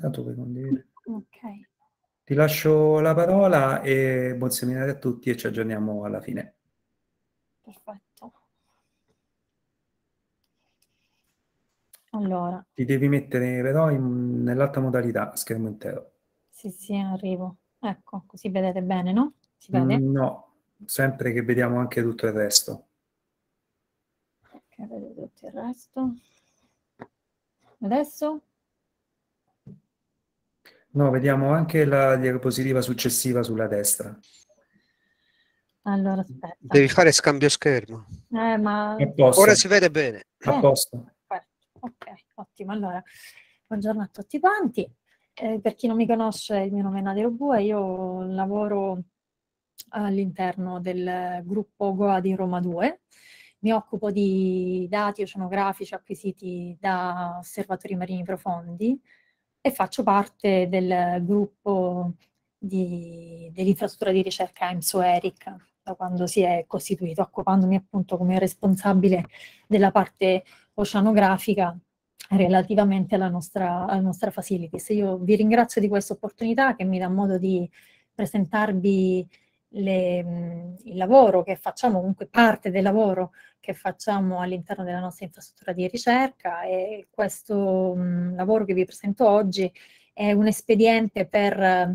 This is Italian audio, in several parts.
tanto per condividere. Ok. Ti lascio la parola e buon seminario a tutti e ci aggiorniamo alla fine. Perfetto. Allora. Ti devi mettere però nell'alta modalità, schermo intero. Sì, sì, arrivo. Ecco, così vedete bene, no? Si mm, vede? no, sempre che vediamo anche tutto il resto. Ok, vedo tutto il resto. Adesso? No, vediamo anche la diapositiva successiva sulla destra. Allora, aspetta. Devi fare scambio schermo. Eh, ma... Ora si vede bene. Eh, a posto. Ok, ottimo. Allora, buongiorno a tutti quanti. Eh, per chi non mi conosce, il mio nome è Nadia Robua, io lavoro all'interno del gruppo Goa di Roma 2. Mi occupo di dati oceanografici acquisiti da osservatori marini profondi, e faccio parte del gruppo dell'infrastruttura di ricerca EMSO ERIC da quando si è costituito, occupandomi appunto come responsabile della parte oceanografica relativamente alla nostra, alla nostra facilities. Io vi ringrazio di questa opportunità che mi dà modo di presentarvi le, mhmm, il lavoro che facciamo, comunque parte del lavoro che facciamo all'interno della nostra infrastruttura di ricerca e questo mh, mhmm, lavoro che vi presento oggi è un espediente per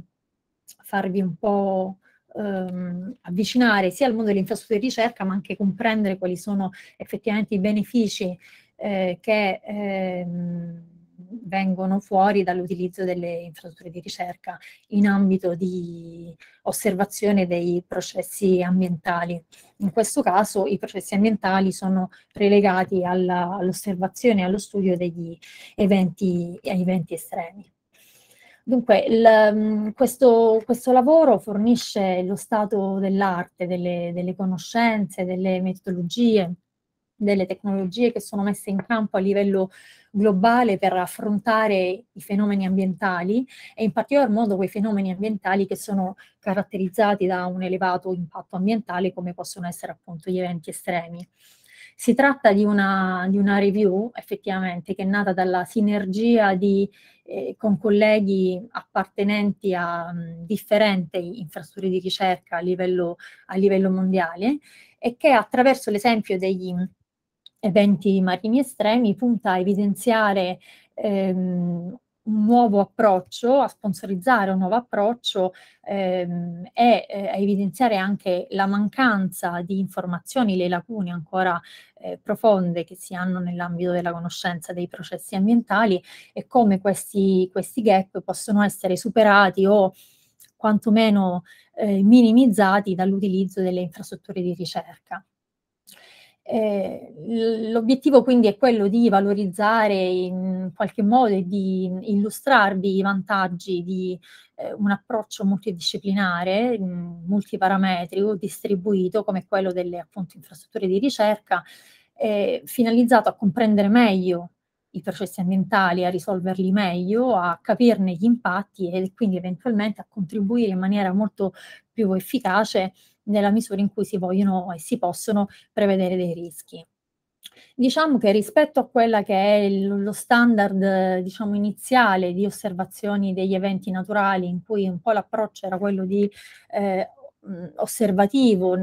farvi un po' ehm, avvicinare sia al mondo dell'infrastruttura di ricerca ma anche comprendere quali sono effettivamente i benefici eh, che ehm, vengono fuori dall'utilizzo delle infrastrutture di ricerca in ambito di osservazione dei processi ambientali. In questo caso i processi ambientali sono prelegati all'osservazione all e allo studio degli eventi, eventi estremi. Dunque, il, mm, questo, questo, lavoro fornisce lo stato dell'arte, delle, delle conoscenze, delle metodologie, delle tecnologie che sono messe in campo a livello globale per affrontare i fenomeni ambientali e in particolar modo quei fenomeni ambientali che sono caratterizzati da un elevato impatto ambientale come possono essere appunto gli eventi estremi. Si tratta di una, di una review effettivamente che è nata dalla sinergia di, eh, con colleghi appartenenti a mh, mm, differenti infrastrutture di ricerca a livello, a livello mondiale e che attraverso l'esempio degli eventi marini estremi, punta a evidenziare ehm, un nuovo approccio, a sponsorizzare un nuovo approccio ehm, e eh, a evidenziare anche la mancanza di informazioni, le lacune ancora eh, profonde che si hanno nell'ambito della conoscenza dei processi ambientali e come questi, questi gap possono essere superati o quantomeno eh, minimizzati dall'utilizzo delle infrastrutture di ricerca. Eh, l'obiettivo quindi è quello di valorizzare in qualche modo e di illustrarvi i vantaggi di eh, un approccio multidisciplinare, mh, mm, multiparametrico, distribuito come quello delle appunto infrastrutture di ricerca, eh, finalizzato a comprendere meglio i processi ambientali, a risolverli meglio, a capirne gli impatti e quindi eventualmente a contribuire in maniera molto più efficace nella misura in cui si vogliono e si possono prevedere dei rischi. Diciamo che rispetto a quella che è lo standard diciamo, iniziale di osservazioni degli eventi naturali, in cui un po' l'approccio era quello di eh, osservativo,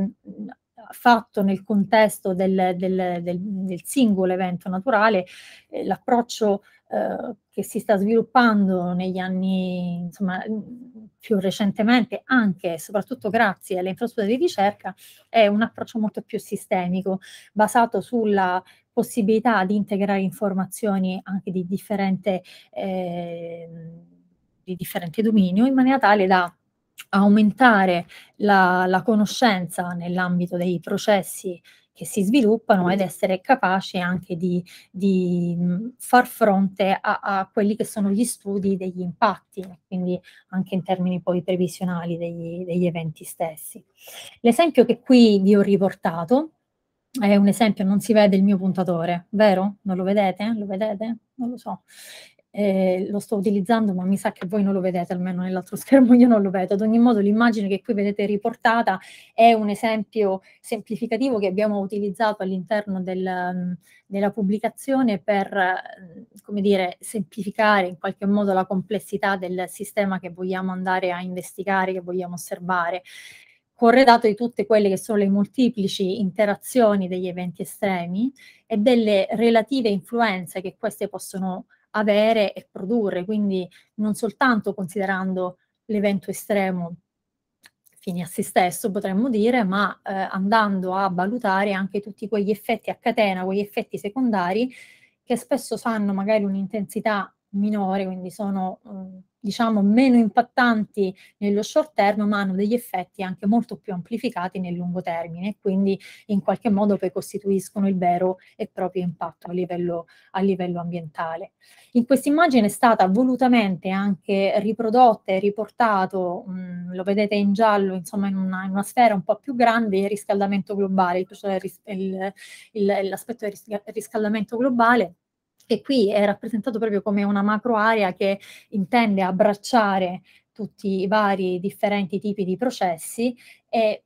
fatto nel contesto del, del, del, del singolo evento naturale, eh, l'approccio eh, che si sta sviluppando negli anni, insomma, mm, più recentemente, anche e soprattutto grazie alle infrastrutture di ricerca, è un approccio molto più sistemico, basato sulla possibilità di integrare informazioni anche di differente, eh, di differente dominio in maniera tale da aumentare la, la conoscenza nell'ambito dei processi che si sviluppano ed essere capaci anche di, di far fronte a, a, quelli che sono gli studi degli impatti, quindi anche in termini poi previsionali degli, degli eventi stessi. L'esempio che qui vi ho riportato è un esempio, non si vede il mio puntatore, vero? Non lo vedete? Lo vedete? Non lo so eh, lo sto utilizzando ma mi sa che voi non lo vedete, almeno nell'altro schermo io non lo vedo. Ad ogni modo l'immagine che qui vedete riportata è un esempio semplificativo che abbiamo utilizzato all'interno del, della pubblicazione per, come dire, semplificare in qualche modo la complessità del sistema che vogliamo andare a investigare, che vogliamo osservare corredato di tutte quelle che sono le molteplici interazioni degli eventi estremi e delle relative influenze che queste possono avere e produrre, quindi non soltanto considerando l'evento estremo fine a se stesso, potremmo dire, ma eh, andando a valutare anche tutti quegli effetti a catena, quegli effetti secondari che spesso hanno magari un'intensità minore, quindi sono eh, diciamo meno impattanti nello short term ma hanno degli effetti anche molto più amplificati nel lungo termine e quindi in qualche modo poi costituiscono il vero e proprio impatto a livello, a livello ambientale. In questa immagine è stata volutamente anche riprodotta e riportato, mh, mm, lo vedete in giallo, insomma in una, in una, sfera un po' più grande, il riscaldamento globale, cioè l'aspetto del riscaldamento globale e qui è rappresentato proprio come una macro area che intende abbracciare tutti i vari differenti tipi di processi e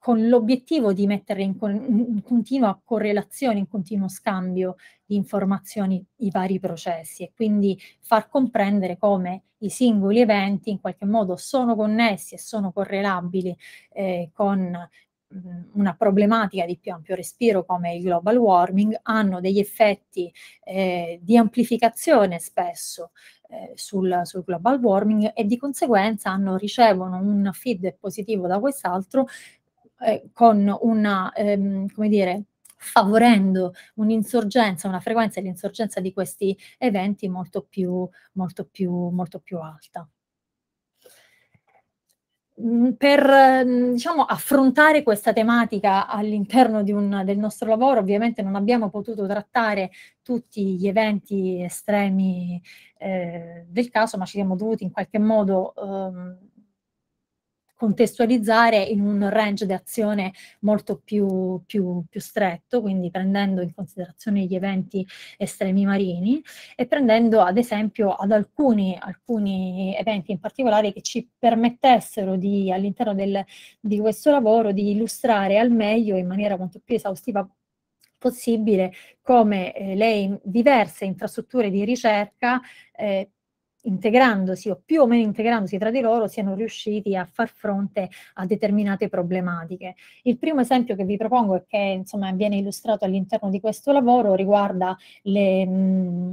con l'obiettivo di mettere in, con- in, continua correlazione, in continuo scambio di informazioni i vari processi e quindi far comprendere come i singoli eventi in qualche modo sono connessi e sono correlabili eh, con Mm, una problematica di più ampio respiro come il global warming hanno degli effetti eh, di amplificazione spesso eh, sul, sul, global warming e di conseguenza hanno, ricevono un feedback positivo da quest'altro eh, con una, ehm, come dire, favorendo un'insorgenza, una frequenza dell'insorgenza di questi eventi molto più, molto più, molto più alta. Mm, per mm, diciamo, affrontare questa tematica all'interno del nostro lavoro, ovviamente non abbiamo potuto trattare tutti gli eventi estremi eh, del caso, ma ci siamo dovuti in qualche modo ehm, contestualizzare in un range di azione molto più, più, più stretto, quindi prendendo in considerazione gli eventi estremi marini e prendendo ad esempio ad alcuni, alcuni eventi in particolare che ci permettessero di, all'interno del, di questo lavoro di illustrare al meglio in maniera quanto più esaustiva possibile come eh, le in, diverse infrastrutture di ricerca eh, integrandosi o più o meno integrandosi tra di loro siano riusciti a far fronte a determinate problematiche. Il primo esempio che vi propongo e che insomma viene illustrato all'interno di questo lavoro riguarda le... Mh, mm,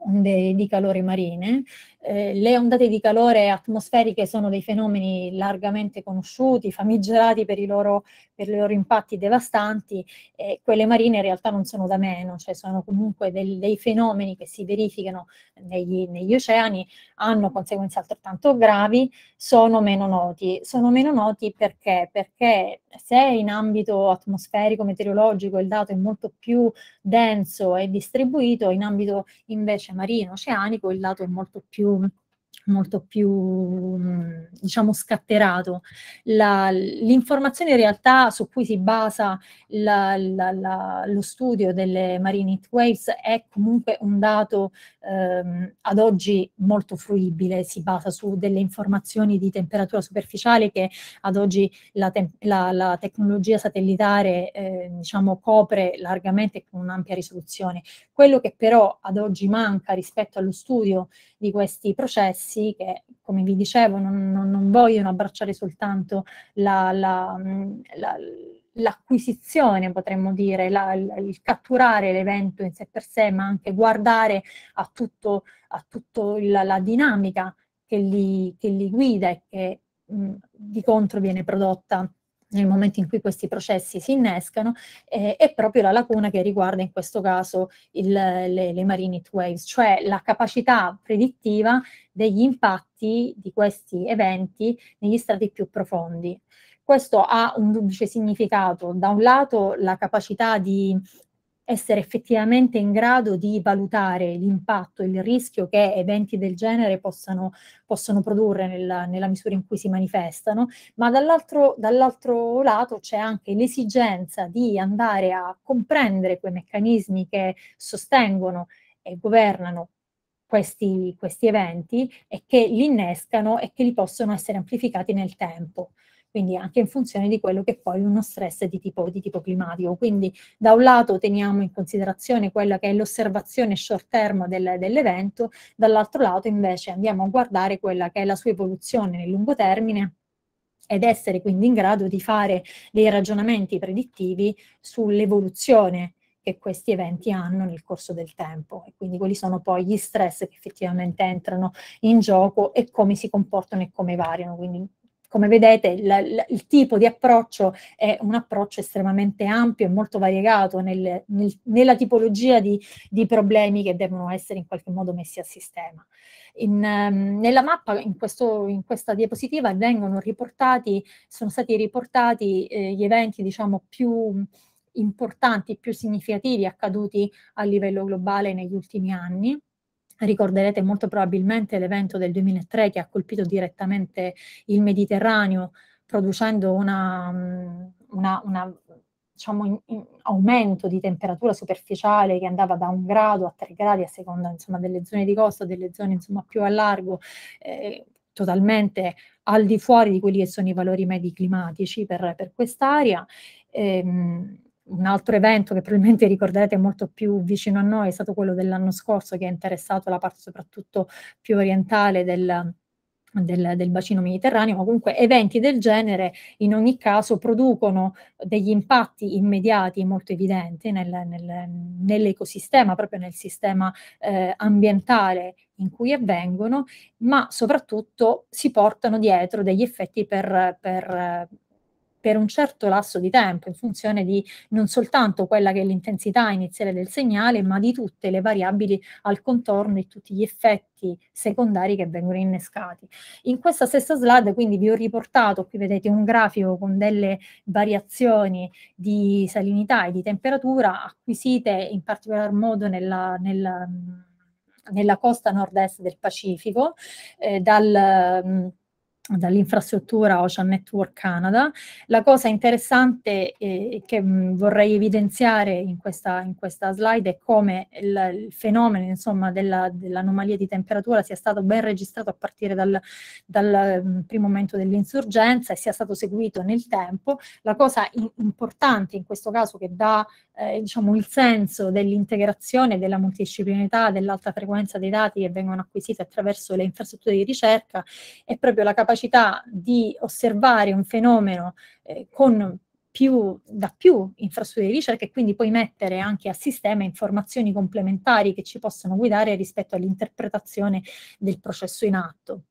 onde di calore marine, eh, le ondate di calore atmosferiche sono dei fenomeni largamente conosciuti, famigerati per i loro, per i loro impatti devastanti, e quelle marine in realtà non sono da meno, cioè sono comunque del, dei fenomeni che si verificano negli, negli oceani, hanno conseguenze altrettanto gravi, sono meno noti. Sono meno noti perché? Perché se in ambito atmosferico, meteorologico il dato è molto più denso e distribuito, in ambito invece marino, oceanico, il dato è molto più molto più mm, diciamo scatterato. La, l'informazione in realtà su cui si basa la, la, lo studio delle marine heat waves è comunque un dato ehm, ad oggi molto fruibile, si basa su delle informazioni di temperatura superficiale che ad oggi la, te- tecnologia satellitare eh, diciamo, copre largamente con un'ampia risoluzione. Quello che però ad oggi manca rispetto allo studio di questi processi che, come vi dicevo, non, non, non vogliono abbracciare soltanto la, la, la l'acquisizione, potremmo dire, la, il catturare l'evento in sé per sé, ma anche guardare a tutta la, la, dinamica che li, che li guida e che mh, di contro viene prodotta nel momento in cui questi processi si innescano, eh, è proprio la lacuna che riguarda in questo caso il, le, le marine heat waves, cioè la capacità predittiva degli impatti di questi eventi negli strati più profondi. Questo ha un duplice significato, da un lato la capacità di essere effettivamente in grado di valutare l'impatto, il rischio che eventi del genere possano, possono produrre nella, nella, misura in cui si manifestano, ma dall'altro, dall'altro lato c'è anche l'esigenza di andare a comprendere quei meccanismi che sostengono e governano questi, questi eventi e che li innescano e che li possono essere amplificati nel tempo quindi anche in funzione di quello che è poi uno stress di tipo, di tipo climatico. Quindi da un lato teniamo in considerazione quella che è l'osservazione short term del, dell'evento, dall'altro lato invece andiamo a guardare quella che è la sua evoluzione nel lungo termine ed essere quindi in grado di fare dei ragionamenti predittivi sull'evoluzione che questi eventi hanno nel corso del tempo e quindi quali sono poi gli stress che effettivamente entrano in gioco e come si comportano e come variano, quindi come vedete il, il, tipo di approccio è un approccio estremamente ampio e molto variegato nel, nel, nella tipologia di, di, problemi che devono essere in qualche modo messi a sistema. In, um, nella mappa, in, questo, in, questa diapositiva, vengono riportati, sono stati riportati eh, gli eventi diciamo più importanti, più significativi accaduti a livello globale negli ultimi anni Ricorderete molto probabilmente l'evento del 2003 che ha colpito direttamente il Mediterraneo, producendo un mm, diciamo, in, in aumento di temperatura superficiale che andava da un grado a tre gradi a seconda insomma, delle zone di costa, delle zone insomma, più a largo, eh, totalmente al di fuori di quelli che sono i valori medi climatici per, per quest'area. Ehm, un altro evento che probabilmente ricorderete molto più vicino a noi è stato quello dell'anno scorso che ha interessato la parte soprattutto più orientale del, del, del, bacino mediterraneo, ma comunque eventi del genere in ogni caso producono degli impatti immediati molto evidenti nel, nel, nell'ecosistema, proprio nel sistema eh, ambientale in cui avvengono, ma soprattutto si portano dietro degli effetti per, per per un certo lasso di tempo in funzione di non soltanto quella che è l'intensità iniziale del segnale, ma di tutte le variabili al contorno e tutti gli effetti secondari che vengono innescati. In questa stessa slide quindi vi ho riportato, qui vedete un grafico con delle variazioni di salinità e di temperatura acquisite in particolar modo nella, nella, nella costa nord-est del Pacifico, eh, dal mm, dall'infrastruttura Ocean Network Canada. La cosa interessante eh, che mh, mm, vorrei evidenziare in questa, in questa, slide è come il, il fenomeno insomma, della, dell'anomalia di temperatura sia stato ben registrato a partire dal, dal mh, mm, primo momento dell'insorgenza e sia stato seguito nel tempo. La cosa in, importante in questo caso che dà eh, diciamo, il senso dell'integrazione, della multidisciplinarità, dell'alta frequenza dei dati che vengono acquisiti attraverso le infrastrutture di ricerca è proprio la capacità di osservare un fenomeno eh, con più, da più infrastrutture di ricerca e quindi poi mettere anche a sistema informazioni complementari che ci possono guidare rispetto all'interpretazione del processo in atto.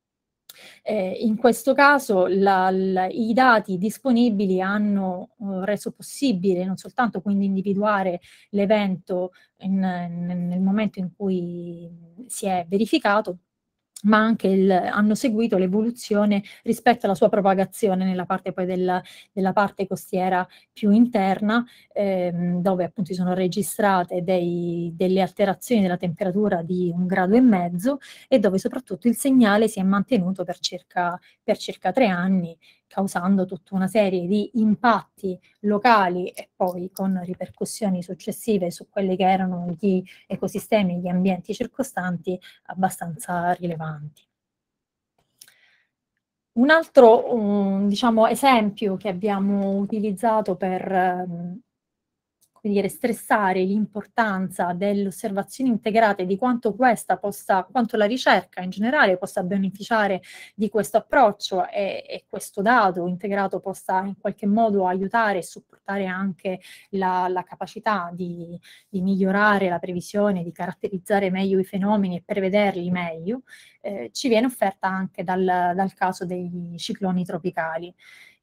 Eh, in questo caso la, la, i dati disponibili hanno uh, reso possibile non soltanto quindi individuare l'evento in, in, nel momento in cui si è verificato, ma anche il, hanno seguito l'evoluzione rispetto alla sua propagazione nella parte poi del, della parte costiera più interna, ehm, dove appunto sono registrate dei, delle alterazioni della temperatura di un grado e mezzo e dove soprattutto il segnale si è mantenuto per circa, per circa tre anni causando tutta una serie di impatti locali e poi con ripercussioni successive su quelli che erano gli ecosistemi, e gli ambienti circostanti abbastanza rilevanti. Un altro um, diciamo, esempio che abbiamo utilizzato per um, come dire, stressare l'importanza dell'osservazione integrata e di quanto questa possa, quanto la ricerca in generale possa beneficiare di questo approccio e, e questo dato integrato possa in qualche modo aiutare e supportare anche la, la capacità di, di, migliorare la previsione, di caratterizzare meglio i fenomeni e prevederli meglio, eh, ci viene offerta anche dal, dal caso dei cicloni tropicali.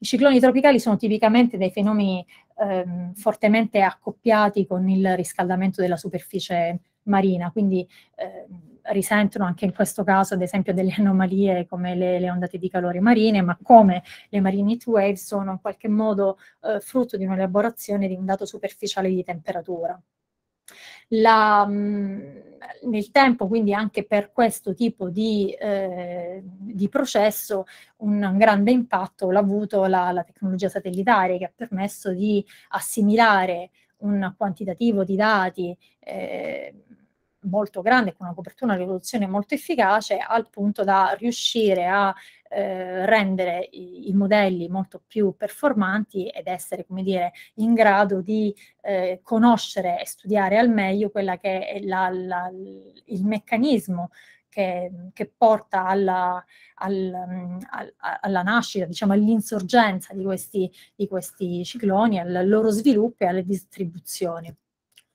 I cicloni tropicali sono tipicamente dei fenomeni eh, fortemente accoppiati con il riscaldamento della superficie marina, quindi eh, risentono anche in questo caso ad esempio delle anomalie come le, le, ondate di calore marine, ma come le marine heat wave sono in qualche modo eh, frutto di un'elaborazione di un dato superficiale di temperatura la, mm, nel tempo, quindi anche per questo tipo di, eh, di processo, un grande impatto l'ha avuto la, la, tecnologia satellitare che ha permesso di assimilare un quantitativo di dati eh, molto grande, con una copertura, una rivoluzione molto efficace, al punto da riuscire a eh, rendere i, i, modelli molto più performanti ed essere, come dire, in grado di eh, conoscere e studiare al meglio quella che è la, la, il meccanismo che, che, porta alla, alla, alla nascita, diciamo, all'insorgenza di questi, di questi cicloni, al loro sviluppo e alle distribuzioni.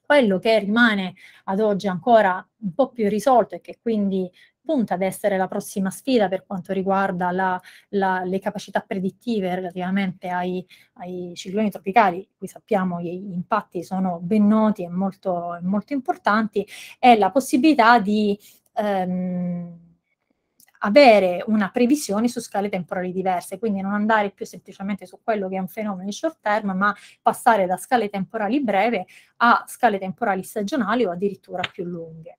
Quello che rimane ad oggi ancora un po' più risolto e che quindi punta ad essere la prossima sfida per quanto riguarda la, la, le capacità predittive relativamente ai, ai, cicloni tropicali, qui sappiamo che gli impatti sono ben noti e molto, molto importanti, è la possibilità di... Ehm, avere una previsione su scale temporali diverse, quindi non andare più semplicemente su quello che è un fenomeno di short term, ma passare da scale temporali breve a scale temporali stagionali o addirittura più lunghe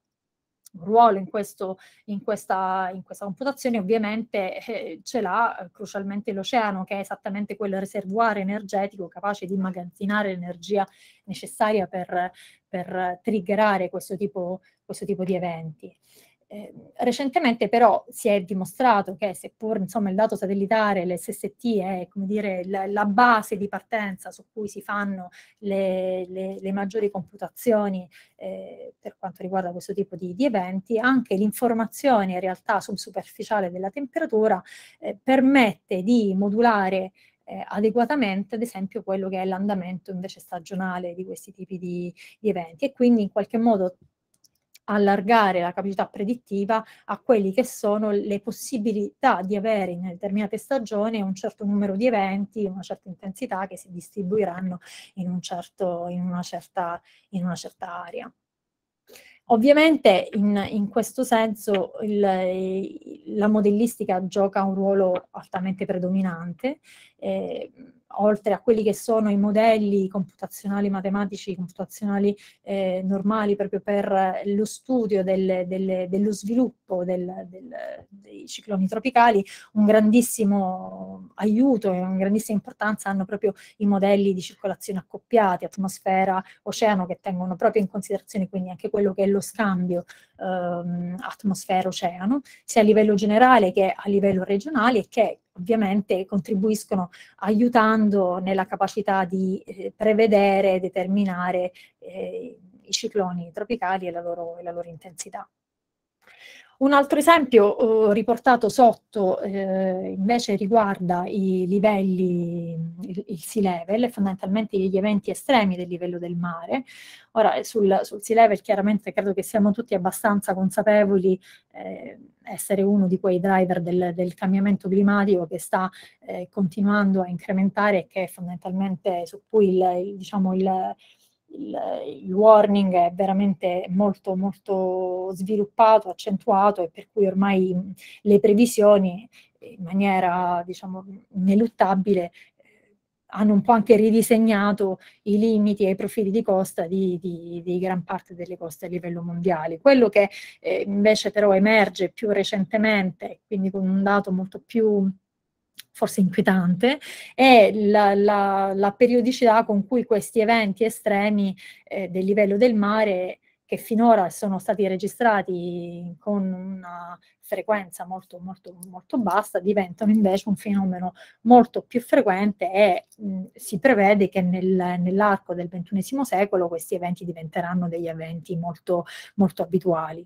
un ruolo in, questo, in, questa, in questa computazione ovviamente eh, ce l'ha eh, crucialmente l'oceano che è esattamente quel riservuare energetico capace di immagazzinare l'energia necessaria per, per triggerare questo tipo, questo tipo di eventi. Eh, recentemente però si è dimostrato che seppur insomma, il dato satellitare, l'SST, è dire, la, la, base di partenza su cui si fanno le, le, le maggiori computazioni eh, per quanto riguarda questo tipo di, di eventi, anche l'informazione in realtà subsuperficiale della temperatura eh, permette di modulare eh, adeguatamente, ad esempio, quello che è l'andamento invece stagionale di questi tipi di, di eventi e quindi in qualche modo allargare la capacità predittiva a quelli che sono le possibilità di avere in determinate stagioni un certo numero di eventi, una certa intensità che si distribuiranno in, un certo, in, una, certa, in una certa area. Ovviamente in, in, questo senso il, la modellistica gioca un ruolo altamente predominante. Eh, oltre a quelli che sono i modelli computazionali matematici, computazionali eh, normali proprio per eh, lo studio del, del, dello sviluppo del, dei cicloni tropicali, un grandissimo aiuto e una grandissima importanza hanno proprio i modelli di circolazione accoppiati, atmosfera, oceano, che tengono proprio in considerazione quindi anche quello che è lo scambio ehm, atmosfera-oceano, sia a livello generale che a livello regionale e che ovviamente contribuiscono aiutando nella capacità di eh, prevedere e determinare eh, i cicloni tropicali e la loro, e la loro intensità. Un altro esempio eh, riportato sotto eh, invece riguarda i livelli, il, il sea level, fondamentalmente gli eventi estremi del livello del mare. Ora sul, sul sea level chiaramente credo che siamo tutti abbastanza consapevoli eh, essere uno di quei driver del, del cambiamento climatico che sta eh, continuando a incrementare e che fondamentalmente su cui il, il diciamo il il, il, warning è veramente molto, molto sviluppato, accentuato e per cui ormai le previsioni in maniera diciamo ineluttabile eh, hanno un po' anche ridisegnato i limiti e i profili di costa di, di, di gran parte delle coste a livello mondiale. Quello che eh, invece però emerge più recentemente, quindi con un dato molto più forse inquietante, è la, la, la periodicità con cui questi eventi estremi eh, del livello del mare che finora sono stati registrati con una frequenza molto, molto, molto bassa, diventano invece un fenomeno molto più frequente e mh, si prevede che nel, nell'arco del XXI secolo questi eventi diventeranno degli eventi molto, molto abituali.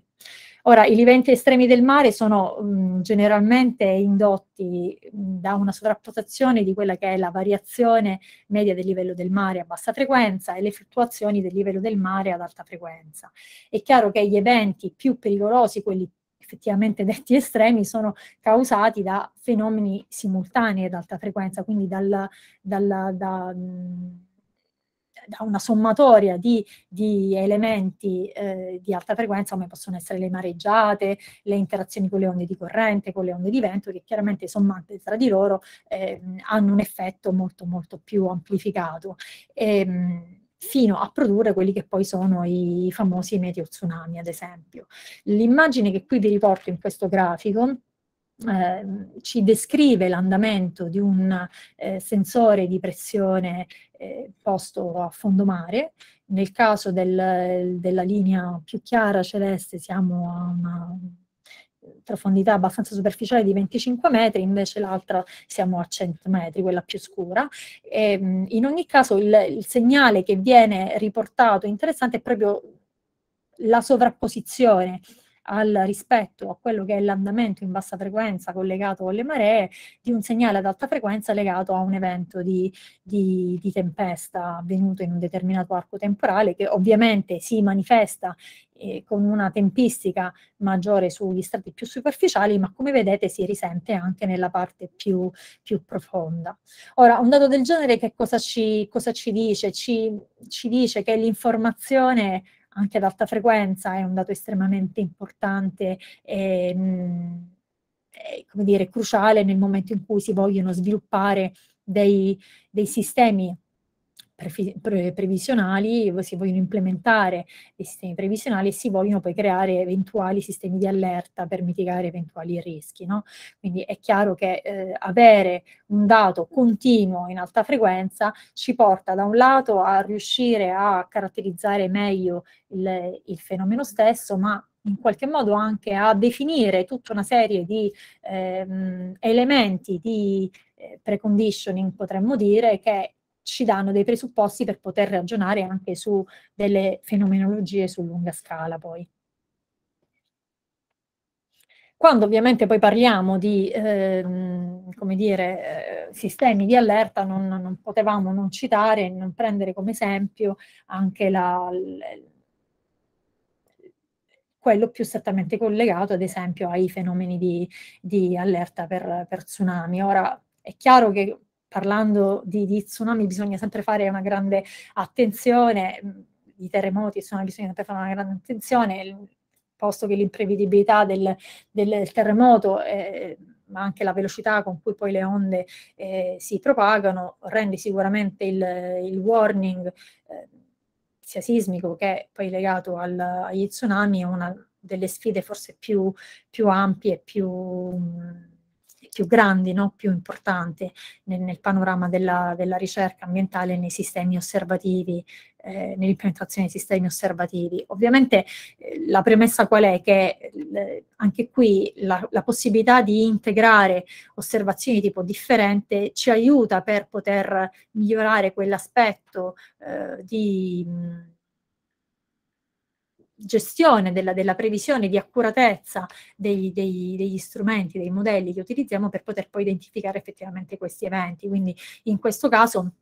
Ora, i liventi estremi del mare sono mh, generalmente indotti mh, da una sovrapposizione di quella che è la variazione media del livello del mare a bassa frequenza e le fluttuazioni del livello del mare ad alta frequenza. È chiaro che gli eventi più pericolosi, quelli più effettivamente detti estremi sono causati da fenomeni simultanei ad alta frequenza, quindi dal, dal, da, da, una sommatoria di, di elementi eh, di alta frequenza come possono essere le mareggiate, le interazioni con le onde di corrente, con le onde di vento, che chiaramente sommate tra di loro eh, hanno un effetto molto molto più amplificato. E, ehm, fino a produrre quelli che poi sono i famosi meteo tsunami, ad esempio. L'immagine che qui vi riporto in questo grafico eh, ci descrive l'andamento di un eh, sensore di pressione eh, posto a fondo mare. Nel caso del, della linea più chiara celeste siamo a una profondità abbastanza superficiale di 25 metri, invece l'altra siamo a 100 metri, quella più scura. E, ehm, in ogni caso il, il segnale che viene riportato interessante è proprio la sovrapposizione al rispetto a quello che è l'andamento in bassa frequenza collegato alle maree di un segnale ad alta frequenza legato a un evento di, di, di tempesta avvenuto in un determinato arco temporale che ovviamente si manifesta eh, con una tempistica maggiore sugli strati più superficiali, ma come vedete si risente anche nella parte più, più profonda. Ora, un dato del genere che cosa ci, cosa ci dice? Ci, ci dice che l'informazione anche ad alta frequenza è un dato estremamente importante e, mh, mm, è, come dire, cruciale nel momento in cui si vogliono sviluppare dei, dei sistemi pre- previsionali, si vogliono implementare dei sistemi previsionali e si vogliono poi creare eventuali sistemi di allerta per mitigare eventuali rischi. No? Quindi è chiaro che eh, avere un dato continuo in alta frequenza ci porta da un lato a riuscire a caratterizzare meglio il, il fenomeno stesso, ma in qualche modo anche a definire tutta una serie di ehm, elementi di eh, preconditioning, potremmo dire, che ci danno dei presupposti per poter ragionare anche su delle fenomenologie su lunga scala poi. Quando ovviamente poi parliamo di ehm, come dire, eh, sistemi di allerta, non, non potevamo non citare, e non prendere come esempio anche la, quello più strettamente collegato ad esempio ai fenomeni di, di allerta per, per tsunami. Ora è chiaro che parlando di, di tsunami bisogna sempre fare una grande attenzione, mm, i terremoti tsunami bisogna sempre fare una grande attenzione, posto che l'imprevedibilità del, del terremoto... Eh, ma anche la velocità con cui poi le onde eh, si propagano, rende sicuramente il, il warning eh, sia sismico che poi legato al, agli tsunami una delle sfide forse più, più ampie e più... Mh, mm, più grandi, no? più importante nel, nel panorama della, della, ricerca ambientale nei sistemi osservativi, eh, nell'implementazione dei sistemi osservativi. Ovviamente eh, la premessa qual è? Che eh, anche qui la, la, possibilità di integrare osservazioni di tipo differente ci aiuta per poter migliorare quell'aspetto eh, di... Mh, gestione della, della, previsione di accuratezza degli, degli, degli, strumenti, dei modelli che utilizziamo per poter poi identificare effettivamente questi eventi. Quindi in questo caso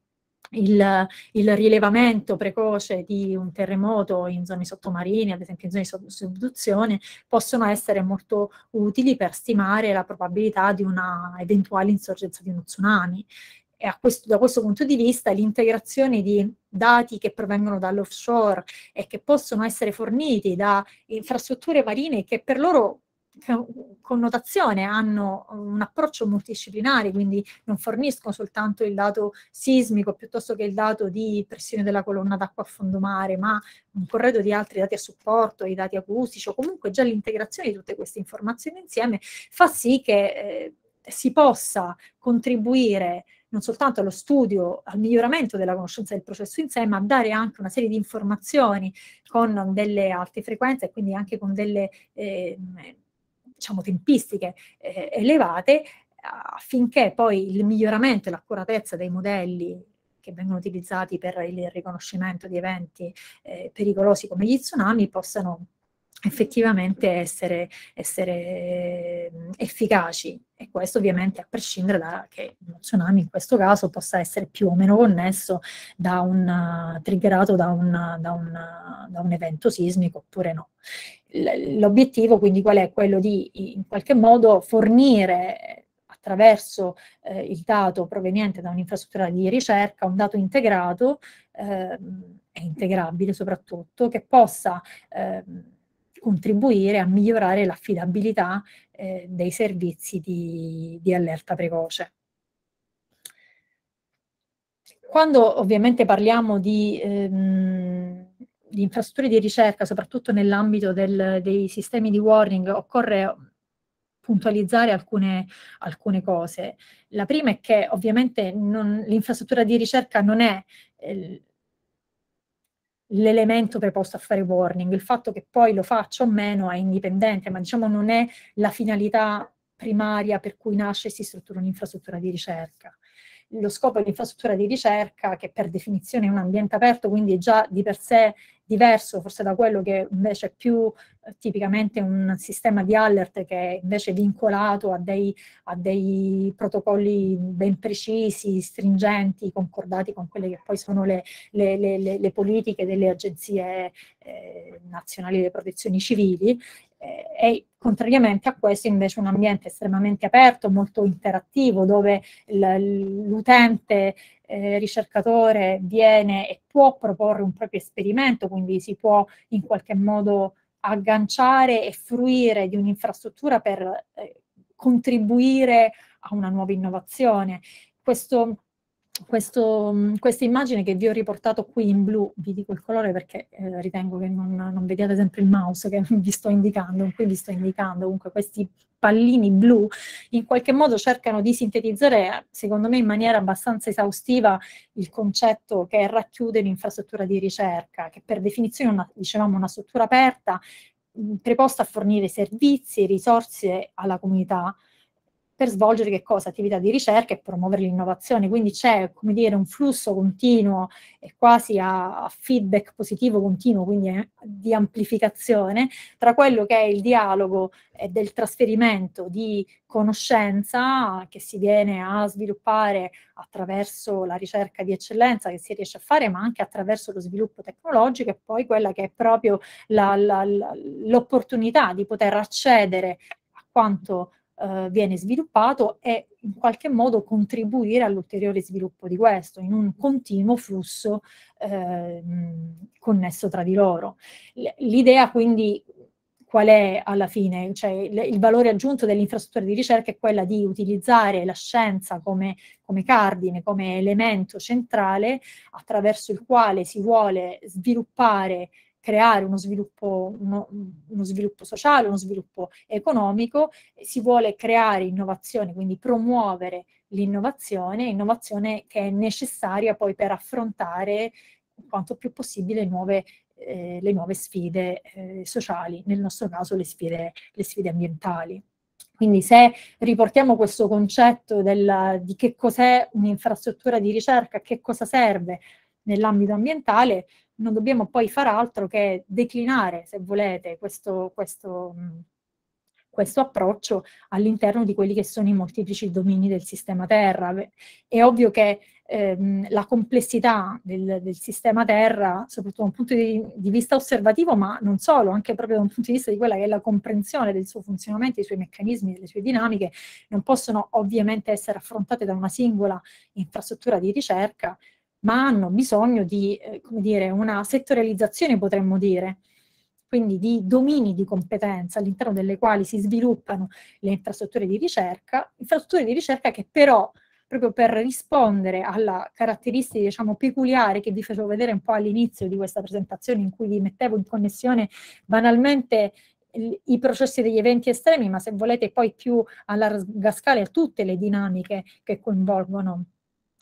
il, il rilevamento precoce di un terremoto in zone sottomarine, ad esempio in zone di subduzione, possono essere molto utili per stimare la probabilità di una eventuale insorgenza di uno tsunami e questo, da questo punto di vista l'integrazione di dati che provengono dall'offshore e che possono essere forniti da infrastrutture marine che per loro connotazione hanno un approccio multidisciplinare, quindi non forniscono soltanto il dato sismico piuttosto che il dato di pressione della colonna d'acqua a fondo mare, ma un corredo di altri dati a supporto, i dati acustici o comunque già l'integrazione di tutte queste informazioni insieme fa sì che eh, si possa contribuire non soltanto allo studio, al miglioramento della conoscenza del processo in sé, ma a dare anche una serie di informazioni con delle alte frequenze e quindi anche con delle eh, diciamo, tempistiche eh, elevate affinché poi il miglioramento e l'accuratezza dei modelli che vengono utilizzati per il riconoscimento di eventi eh, pericolosi come gli tsunami possano effettivamente essere, essere, efficaci e questo ovviamente a prescindere da che uno tsunami in questo caso possa essere più o meno connesso da un, uh, triggerato da un, uh, da, un, uh, da un evento sismico oppure no. L'obiettivo quindi qual è? Quello di in qualche modo fornire eh, attraverso eh, il dato proveniente da un'infrastruttura di ricerca, un dato integrato eh, e integrabile soprattutto, che possa eh, contribuire a migliorare l'affidabilità eh, dei servizi di, di allerta precoce. Quando ovviamente parliamo di, ehm, di infrastrutture di ricerca, soprattutto nell'ambito dei sistemi di warning, occorre puntualizzare alcune, alcune cose. La prima è che ovviamente l'infrastruttura di ricerca non è eh, l'elemento preposto a fare warning, il fatto che poi lo faccia o meno è indipendente, ma diciamo non è la finalità primaria per cui nasce e si struttura un'infrastruttura di ricerca lo scopo è l'infrastruttura di ricerca, che per definizione è un ambiente aperto, quindi è già di per sé diverso forse da quello che invece è più eh, tipicamente un sistema di alert che è invece vincolato a dei, a dei, protocolli ben precisi, stringenti, concordati con quelle che poi sono le, le, le, le politiche delle agenzie eh, nazionali di protezione civili e contrariamente a questo invece un ambiente estremamente aperto, molto interattivo, dove l'utente eh, ricercatore viene e può proporre un proprio esperimento, quindi si può in qualche modo agganciare e fruire di un'infrastruttura per eh, contribuire a una nuova innovazione. Questo questo, questa immagine che vi ho riportato qui in blu, vi dico il colore perché eh, ritengo che non, non, vediate sempre il mouse che vi sto indicando, qui vi sto indicando, comunque questi pallini blu in qualche modo cercano di sintetizzare, secondo me in maniera abbastanza esaustiva, il concetto che racchiude l'infrastruttura di ricerca, che per definizione è una, dicevamo una struttura aperta, preposta a fornire servizi e risorse alla comunità per svolgere che cosa? Attività di ricerca e promuovere l'innovazione. Quindi c'è, come dire, un flusso continuo e quasi a, feedback positivo continuo, quindi eh, di amplificazione, tra quello che è il dialogo e del trasferimento di conoscenza che si viene a sviluppare attraverso la ricerca di eccellenza che si riesce a fare, ma anche attraverso lo sviluppo tecnologico e poi quella che è proprio la, la, la, l'opportunità di poter accedere a quanto eh, viene sviluppato e in qualche modo contribuire all'ulteriore sviluppo di questo in un continuo flusso eh, connesso tra di loro. L'idea quindi qual è alla fine? Cioè, il valore aggiunto dell'infrastruttura di ricerca è quella di utilizzare la scienza come, come, cardine, come elemento centrale attraverso il quale si vuole sviluppare creare uno sviluppo, uno, uno sviluppo sociale, uno sviluppo economico, si vuole creare innovazione, quindi promuovere l'innovazione, innovazione che è necessaria poi per affrontare quanto più possibile nuove, eh, le nuove sfide eh, sociali, nel nostro caso le sfide, le sfide ambientali. Quindi se riportiamo questo concetto della, di che cos'è un'infrastruttura di ricerca, che cosa serve nell'ambito ambientale, non dobbiamo poi far altro che declinare, se volete, questo, questo, mm, questo approccio all'interno di quelli che sono i molteplici domini del sistema Terra. È ovvio che ehm, la complessità del, del, sistema Terra, soprattutto da un punto di, di, vista osservativo, ma non solo, anche proprio da un punto di vista di quella che è la comprensione del suo funzionamento, dei suoi meccanismi, delle sue dinamiche, non possono ovviamente essere affrontate da una singola infrastruttura di ricerca, ma hanno bisogno di eh, come dire, una settorializzazione, potremmo dire, quindi di domini di competenza all'interno delle quali si sviluppano le infrastrutture di ricerca, infrastrutture di ricerca che però proprio per rispondere alla caratteristica diciamo, peculiare che vi facevo vedere un po' all'inizio di questa presentazione in cui vi mettevo in connessione banalmente i processi degli eventi estremi, ma se volete poi più a larga scala tutte le dinamiche che coinvolgono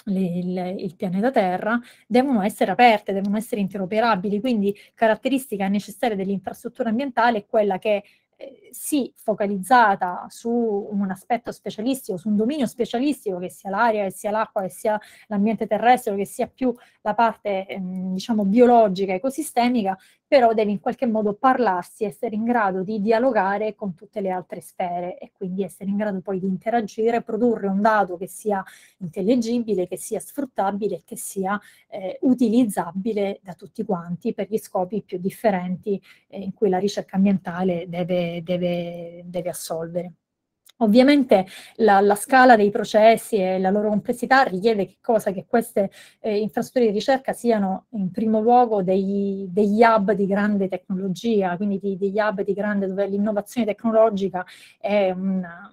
le, il, il, pianeta Terra devono essere aperte, devono essere interoperabili, quindi caratteristica necessaria dell'infrastruttura ambientale è quella che eh, sì, focalizzata su un aspetto specialistico, su un dominio specialistico, che sia l'aria, che sia l'acqua, che sia l'ambiente terrestre, che sia più la parte ehm, diciamo biologica, ecosistemica, però devi in qualche modo parlarsi, essere in grado di dialogare con tutte le altre sfere e quindi essere in grado poi di interagire, produrre un dato che sia intelligibile, che sia sfruttabile, che sia eh, utilizzabile da tutti quanti per gli scopi più differenti eh, in cui la ricerca ambientale deve, deve, deve assolvere. Ovviamente la, la, scala dei processi e la loro complessità richiede che, cosa, che queste eh, infrastrutture di ricerca siano in primo luogo degli, degli hub di grande tecnologia, quindi di, degli hub di grande dove l'innovazione tecnologica è una,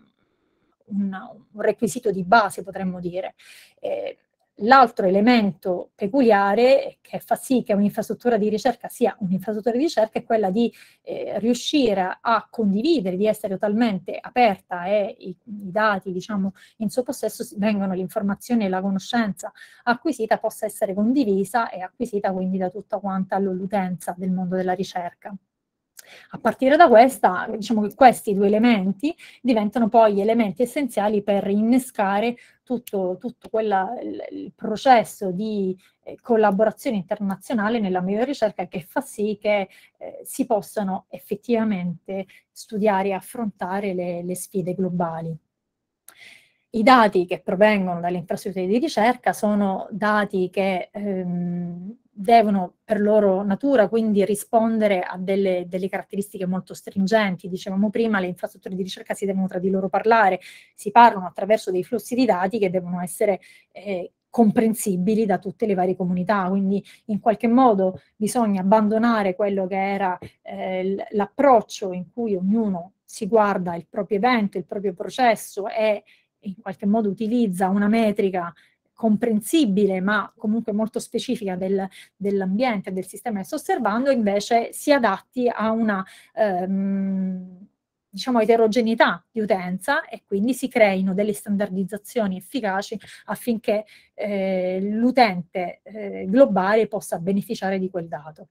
una, un requisito di base, potremmo dire. Eh, L'altro elemento peculiare che fa sì che un'infrastruttura di ricerca sia un'infrastruttura di ricerca è quella di eh, riuscire a condividere, di essere totalmente aperta e i, i dati, diciamo, in suo possesso vengono l'informazione e la conoscenza acquisita possa essere condivisa e acquisita quindi da tutta quanta l'utenza del mondo della ricerca. A partire da questa, diciamo che questi due elementi diventano poi gli elementi essenziali per innescare tutto, tutto quella, il, processo di eh, collaborazione internazionale nella migliore ricerca che fa sì che eh, si possano effettivamente studiare e affrontare le, le sfide globali. I dati che provengono dalle infrastrutture di ricerca sono dati che ehm, devono per loro natura quindi rispondere a delle, delle, caratteristiche molto stringenti. Dicevamo prima, le infrastrutture di ricerca si devono tra di loro parlare, si parlano attraverso dei flussi di dati che devono essere eh, comprensibili da tutte le varie comunità, quindi in qualche modo bisogna abbandonare quello che era eh, l'approccio in cui ognuno si guarda il proprio evento, il proprio processo e in qualche modo utilizza una metrica comprensibile ma comunque molto specifica del, dell'ambiente, del sistema che sto osservando, invece si adatti a una ehm, diciamo, eterogeneità di utenza e quindi si creino delle standardizzazioni efficaci affinché eh, l'utente eh, globale possa beneficiare di quel dato.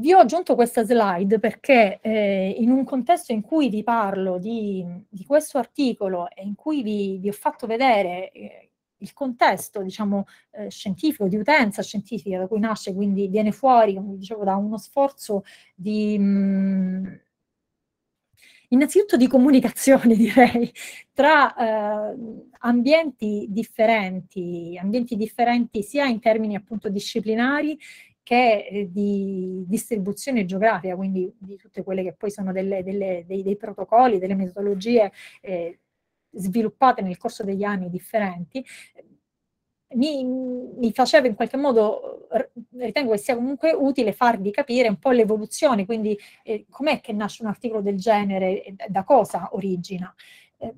Vi ho aggiunto questa slide perché eh, in un contesto in cui vi parlo di, di questo articolo e in cui vi, vi ho fatto vedere eh, il contesto diciamo, eh, scientifico, di utenza scientifica da cui nasce, quindi viene fuori, come dicevo, da uno sforzo di... Mh, mm, innanzitutto di comunicazione, direi, tra eh, ambienti differenti, ambienti differenti sia in termini appunto disciplinari che eh, di distribuzione geografica, quindi di tutte quelle che poi sono delle, delle, dei, dei, protocolli, delle metodologie eh, sviluppate nel corso degli anni differenti, mi, mi, faceva in qualche modo, ritengo che sia comunque utile farvi capire un po' l'evoluzione, quindi eh, com'è che nasce un articolo del genere, e da cosa origina. Eh,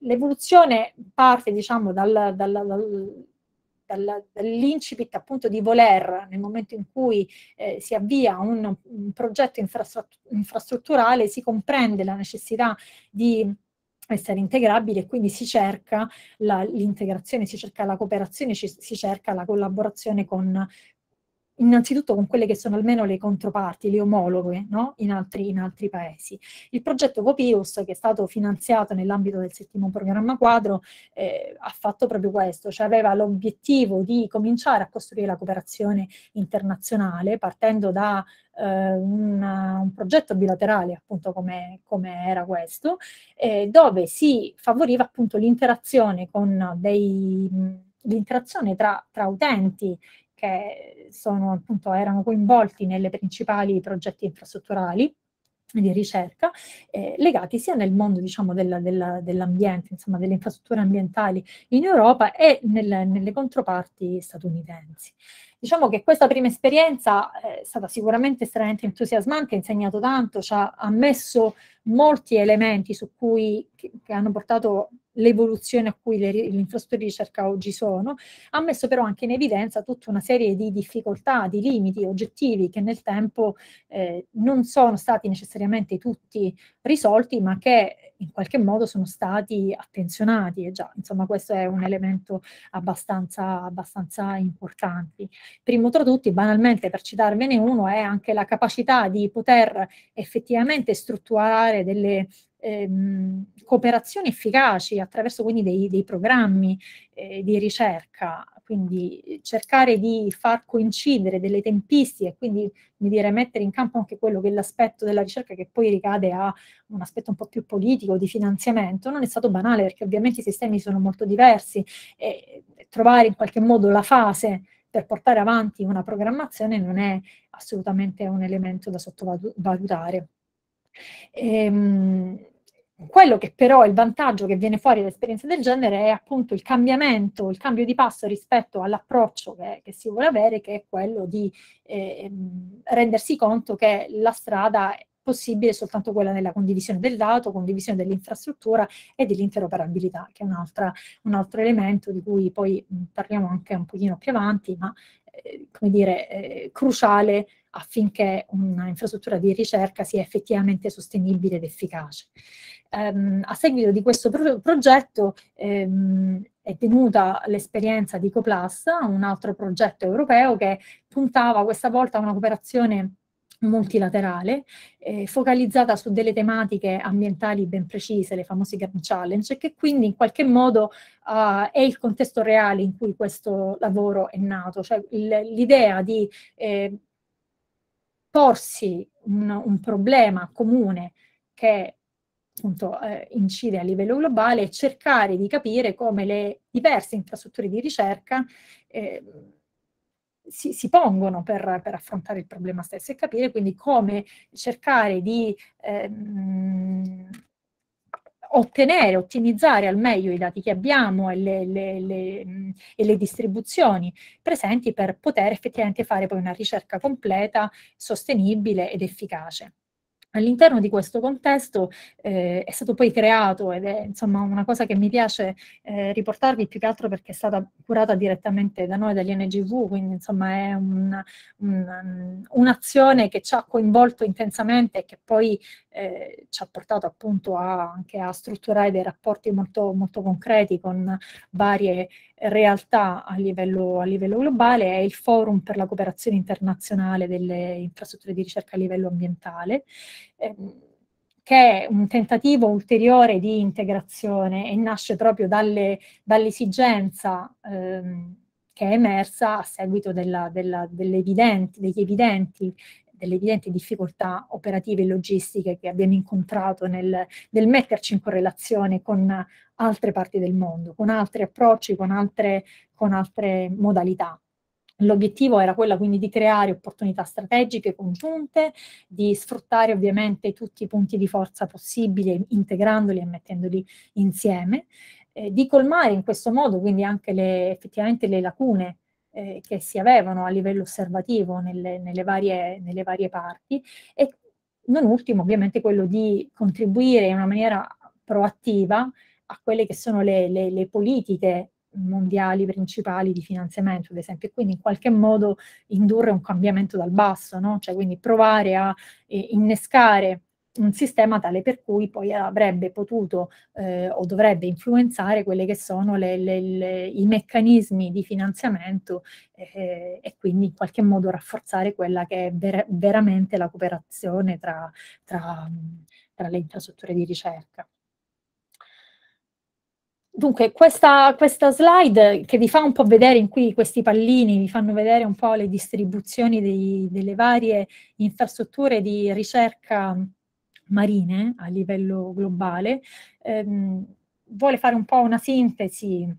l'evoluzione parte, diciamo, dal, dal, dal dall'incipit appunto di voler, nel momento in cui eh, si avvia un, un progetto infrastrutturale, si comprende la necessità di essere integrabili e quindi si cerca l'integrazione, si cerca la cooperazione, ci, si cerca la collaborazione con, innanzitutto con quelle che sono almeno le controparti, le omologhe no? in, altri, in, altri, paesi. Il progetto Copius, che è stato finanziato nell'ambito del settimo programma quadro, eh, ha fatto proprio questo, cioè aveva l'obiettivo di cominciare a costruire la cooperazione internazionale partendo da eh, una, un progetto bilaterale, appunto come, come era questo, eh, dove si favoriva appunto l'interazione con dei l'interazione tra, tra utenti perché sono, appunto, erano coinvolti nelle principali progetti infrastrutturali di ricerca eh, legati sia nel mondo diciamo, della, della, dell'ambiente, insomma delle infrastrutture ambientali in Europa e nel, nelle controparti statunitensi. Diciamo che questa prima esperienza eh, è stata sicuramente estremamente entusiasmante, ha insegnato tanto, ci ha, ha messo molti elementi su cui, che, che hanno portato l'evoluzione a cui le, le infrastrutture di ricerca oggi sono, ha messo però anche in evidenza tutta una serie di difficoltà, di limiti oggettivi che nel tempo eh, non sono stati necessariamente tutti risolti, ma che in qualche modo sono stati attenzionati e già, insomma, questo è un elemento abbastanza, abbastanza importante. Primo tra tutti, banalmente per citarvene uno, è anche la capacità di poter effettivamente strutturare delle ehm, cooperazioni efficaci attraverso quindi dei, dei programmi eh, di ricerca, quindi cercare di far coincidere delle tempistiche, quindi mi dire, mettere in campo anche quello che è l'aspetto della ricerca che poi ricade a un aspetto un po' più politico di finanziamento, non è stato banale perché ovviamente i sistemi sono molto diversi e trovare in qualche modo la fase per portare avanti una programmazione non è assolutamente un elemento da sottovalutare. Ehm, quello che però è il vantaggio che viene fuori da esperienze del genere è appunto il cambiamento, il cambio di passo rispetto all'approccio che, che si vuole avere, che è quello di eh, ehm, rendersi conto che la strada è possibile soltanto quella della condivisione del dato, condivisione dell'infrastruttura e dell'interoperabilità, che è un, un altro elemento di cui poi parliamo anche un pochino più avanti, ma eh, come dire, eh, cruciale affinché un'infrastruttura di ricerca sia effettivamente sostenibile ed efficace. Um, a seguito di questo pro progetto um, è tenuta l'esperienza di Coplus, un altro progetto europeo che puntava questa volta a una cooperazione multilaterale, eh, focalizzata su delle tematiche ambientali ben precise, le famose Gap Challenge, che quindi in qualche modo uh, è il contesto reale in cui questo lavoro è nato, cioè l'idea di eh, porsi un, un, problema comune che appunto eh, incide a livello globale e cercare di capire come le diverse infrastrutture di ricerca eh, si, si pongono per, per, affrontare il problema stesso e capire quindi come cercare di ehm, ottenere, ottimizzare al meglio i dati che abbiamo e le, le, le, e le, distribuzioni presenti per poter effettivamente fare poi una ricerca completa, sostenibile ed efficace. All'interno di questo contesto eh, è stato poi creato, ed è insomma una cosa che mi piace eh, riportarvi più che altro perché è stata curata direttamente da noi, dagli NGV, quindi insomma è un, un, un'azione che ci ha coinvolto intensamente e che poi eh, ci ha portato appunto a, anche a strutturare dei rapporti molto, molto concreti con varie realtà a livello, a livello globale, è il Forum per la cooperazione internazionale delle infrastrutture di ricerca a livello ambientale. Ehm, che è un tentativo ulteriore di integrazione e nasce proprio dalle, dall'esigenza ehm, che è emersa a seguito della, della, delle evidenti, degli evidenti delle evidenti difficoltà operative e logistiche che abbiamo incontrato nel, nel, metterci in correlazione con altre parti del mondo, con altri approcci, con altre, con altre modalità. L'obiettivo era quello quindi di creare opportunità strategiche congiunte, di sfruttare ovviamente tutti i punti di forza possibili, integrandoli e mettendoli insieme, eh, di colmare in questo modo quindi anche le, effettivamente le lacune eh, che si avevano a livello osservativo nelle, nelle, varie, nelle varie parti e non ultimo ovviamente quello di contribuire in una maniera proattiva a quelle che sono le, le, le politiche mondiali principali di finanziamento, ad esempio, e quindi in qualche modo indurre un cambiamento dal basso, no? cioè quindi provare a eh, innescare un sistema tale per cui poi avrebbe potuto eh, o dovrebbe influenzare quelli che sono le, le, le, i meccanismi di finanziamento eh, e quindi in qualche modo rafforzare quella che è ver- veramente la cooperazione tra, tra, tra le infrastrutture di ricerca. Dunque, questa, questa, slide che vi fa un po' vedere in cui questi pallini vi fanno vedere un po' le distribuzioni dei, delle varie infrastrutture di ricerca marine a livello globale, ehm, vuole fare un po' una sintesi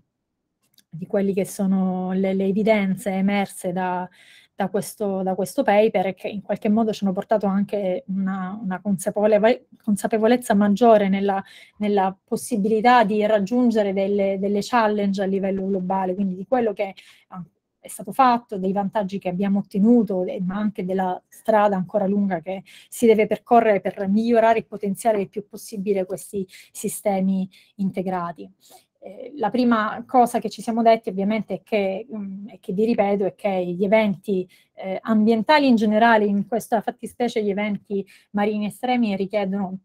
di quelle che sono le, le evidenze emerse da, da questo, da questo paper e che in qualche modo ci hanno portato anche una, una consapevole, consapevolezza maggiore nella, nella, possibilità di raggiungere delle, delle challenge a livello globale, quindi di quello che è stato fatto, dei vantaggi che abbiamo ottenuto, ma anche della strada ancora lunga che si deve percorrere per migliorare e potenziare il più possibile questi sistemi integrati. Eh, la prima cosa che ci siamo detti ovviamente è che, mh, mm, e che vi ripeto, è che gli eventi eh, ambientali in generale, in questa fattispecie gli eventi marini estremi richiedono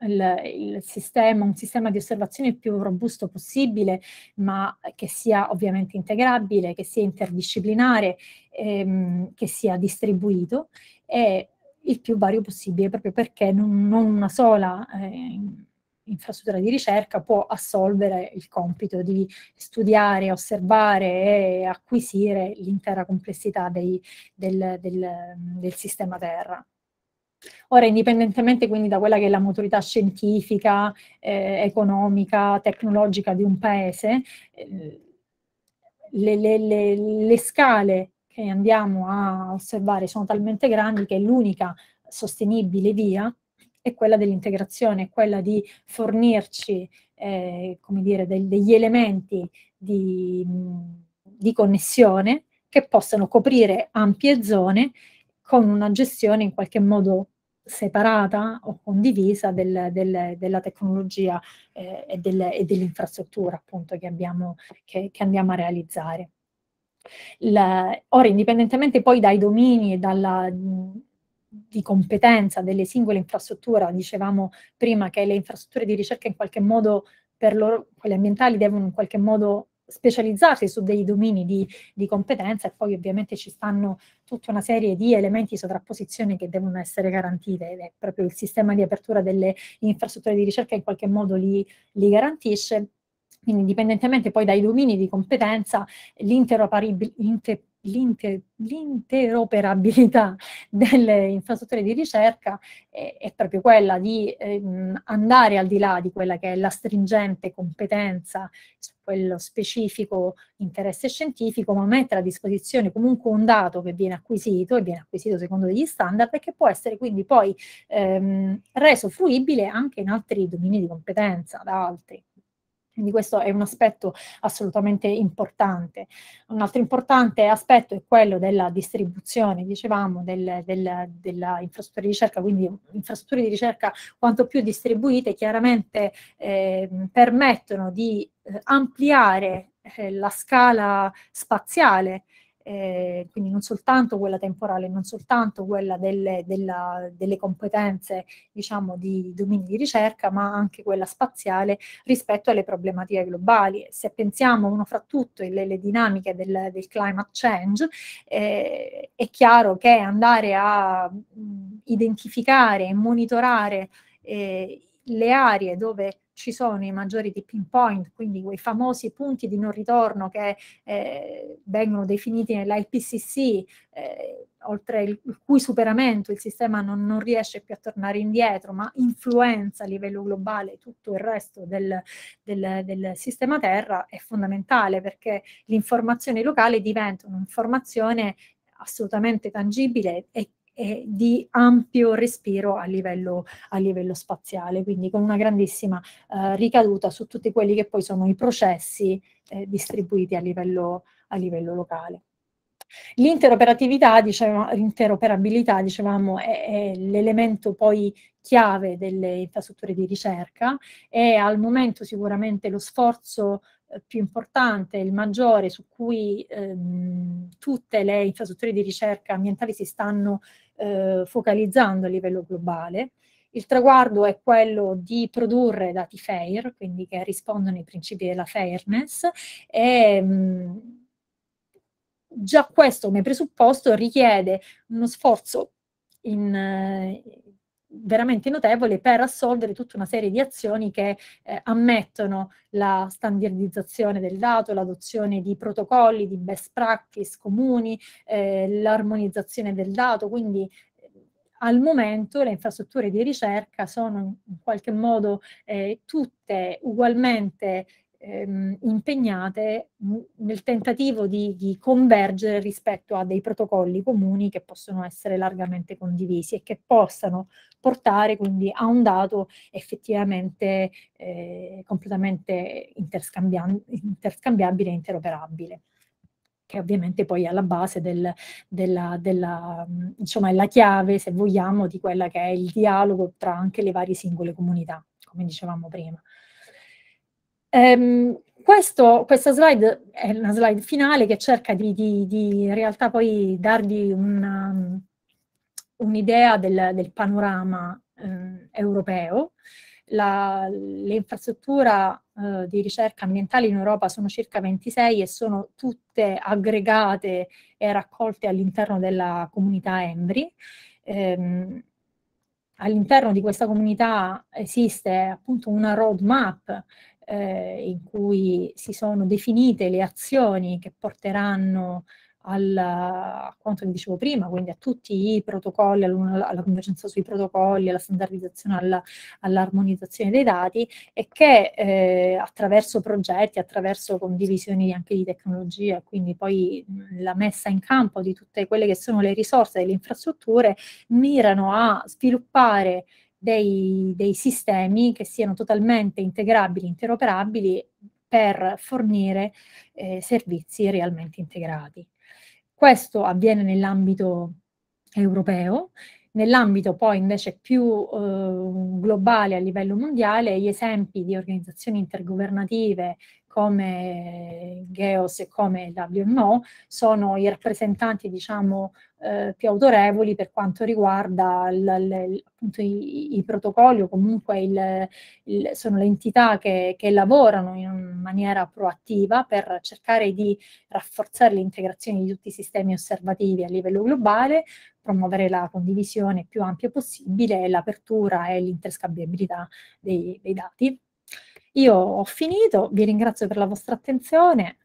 il, il, sistema, un sistema di osservazione più robusto possibile, ma che sia ovviamente integrabile, che sia interdisciplinare, ehm, che sia distribuito e il più vario possibile, proprio perché non, non una sola... Eh, infrastruttura di ricerca può assolvere il compito di studiare, osservare e acquisire l'intera complessità dei, del, del, del sistema Terra. Ora, indipendentemente quindi da quella che è la maturità scientifica, eh, economica, tecnologica di un paese, eh, le, le, le, le, scale che andiamo a osservare sono talmente grandi che l'unica sostenibile via è quella dell'integrazione, è quella di fornirci eh, come dire, del, degli elementi di, di connessione che possano coprire ampie zone con una gestione in qualche modo separata o condivisa del, del, della tecnologia eh, e, del, e, dell'infrastruttura appunto che, abbiamo, che, che andiamo a realizzare. La, ora, indipendentemente poi dai domini e dalla, di competenza delle singole infrastrutture, dicevamo prima che le infrastrutture di ricerca in qualche modo, per loro, quelle ambientali, devono in qualche modo specializzarsi su dei domini di, di, competenza e poi ovviamente ci stanno tutta una serie di elementi di sovrapposizione che devono essere garantite ed è proprio il sistema di apertura delle infrastrutture di ricerca in qualche modo li, li garantisce. Quindi indipendentemente poi dai domini di competenza, l'interoperabilità l'inter, l'interoperabilità delle infrastrutture di ricerca è, è proprio quella di ehm, andare al di là di quella che è la stringente competenza su cioè quello specifico interesse scientifico, ma mettere a disposizione comunque un dato che viene acquisito e viene acquisito secondo degli standard e che può essere quindi poi ehm, reso fruibile anche in altri domini di competenza da altri. Quindi questo è un aspetto assolutamente importante. Un altro importante aspetto è quello della distribuzione, dicevamo, del, del, della infrastruttura di ricerca, quindi infrastrutture di ricerca quanto più distribuite chiaramente eh, permettono di eh, ampliare eh, la scala spaziale eh, quindi non soltanto quella temporale, non soltanto quella delle, della, delle competenze diciamo, di domini di ricerca, ma anche quella spaziale rispetto alle problematiche globali. Se pensiamo uno fra tutto alle, alle dinamiche del, del, climate change, eh, è chiaro che andare a identificare e monitorare eh, le aree dove ci sono i maggiori tipping point, quindi quei famosi punti di non ritorno che eh, vengono definiti nell'IPCC, eh, oltre il, il, cui superamento il sistema non, non, riesce più a tornare indietro, ma influenza a livello globale tutto il resto del, del, del sistema Terra, è fondamentale perché l'informazione locale diventa un'informazione assolutamente tangibile e eh, di ampio respiro a livello, a livello, spaziale, quindi con una grandissima eh, ricaduta su tutti quelli che poi sono i processi eh, distribuiti a livello, a livello locale. L'interoperatività, diceva, l'interoperabilità, dicevamo, è, è l'elemento poi chiave delle infrastrutture di ricerca, e al momento sicuramente lo sforzo eh, più importante, il maggiore su cui ehm, tutte le infrastrutture di ricerca ambientali si stanno eh, focalizzando a livello globale. Il traguardo è quello di produrre dati fair, quindi che rispondono ai principi della fairness e mh, mm, già questo come presupposto richiede uno sforzo in, eh, veramente notevole per assolvere tutta una serie di azioni che eh, ammettono la standardizzazione del dato, l'adozione di protocolli, di best practice comuni, eh, l'armonizzazione del dato, quindi eh, al momento le infrastrutture di ricerca sono in qualche modo eh, tutte ugualmente ehm, impegnate nel tentativo di, di, convergere rispetto a dei protocolli comuni che possono essere largamente condivisi e che possano portare quindi a un dato effettivamente eh, completamente interscambiabile e interoperabile che ovviamente poi è alla base del, della, della, insomma, è la chiave, se vogliamo, di quella che è il dialogo tra anche le varie singole comunità, come dicevamo prima. Ehm, questo, questa slide è una slide finale che cerca di, di, di in realtà poi darvi um, un'idea un del, del, panorama eh, europeo. La, le infrastrutture eh, di ricerca ambientale in Europa sono circa 26 e sono tutte aggregate e raccolte all'interno della comunità Embri. Ehm, all'interno di questa comunità esiste appunto una roadmap eh, in cui si sono definite le azioni che porteranno al, a quanto vi dicevo prima, quindi a tutti i protocolli, alla, alla convergenza sui protocolli, alla standardizzazione, alla, all'armonizzazione dei dati e che eh, attraverso progetti, attraverso condivisioni anche di tecnologia, quindi poi la messa in campo di tutte quelle che sono le risorse delle infrastrutture, mirano a sviluppare dei, dei sistemi che siano totalmente integrabili, interoperabili per fornire eh, servizi realmente integrati. Questo avviene nell'ambito europeo, nell'ambito poi invece più eh, globale a livello mondiale, gli esempi di organizzazioni intergovernative come Geos e come WMO sono i rappresentanti diciamo, eh, più autorevoli per quanto riguarda l, l, appunto i, i, protocolli o comunque il, il, sono le entità che, che, lavorano in maniera proattiva per cercare di rafforzare l'integrazione di tutti i sistemi osservativi a livello globale, promuovere la condivisione più ampia possibile, l'apertura e l'interscambiabilità dei, dei dati. Io ho finito, vi ringrazio per la vostra attenzione,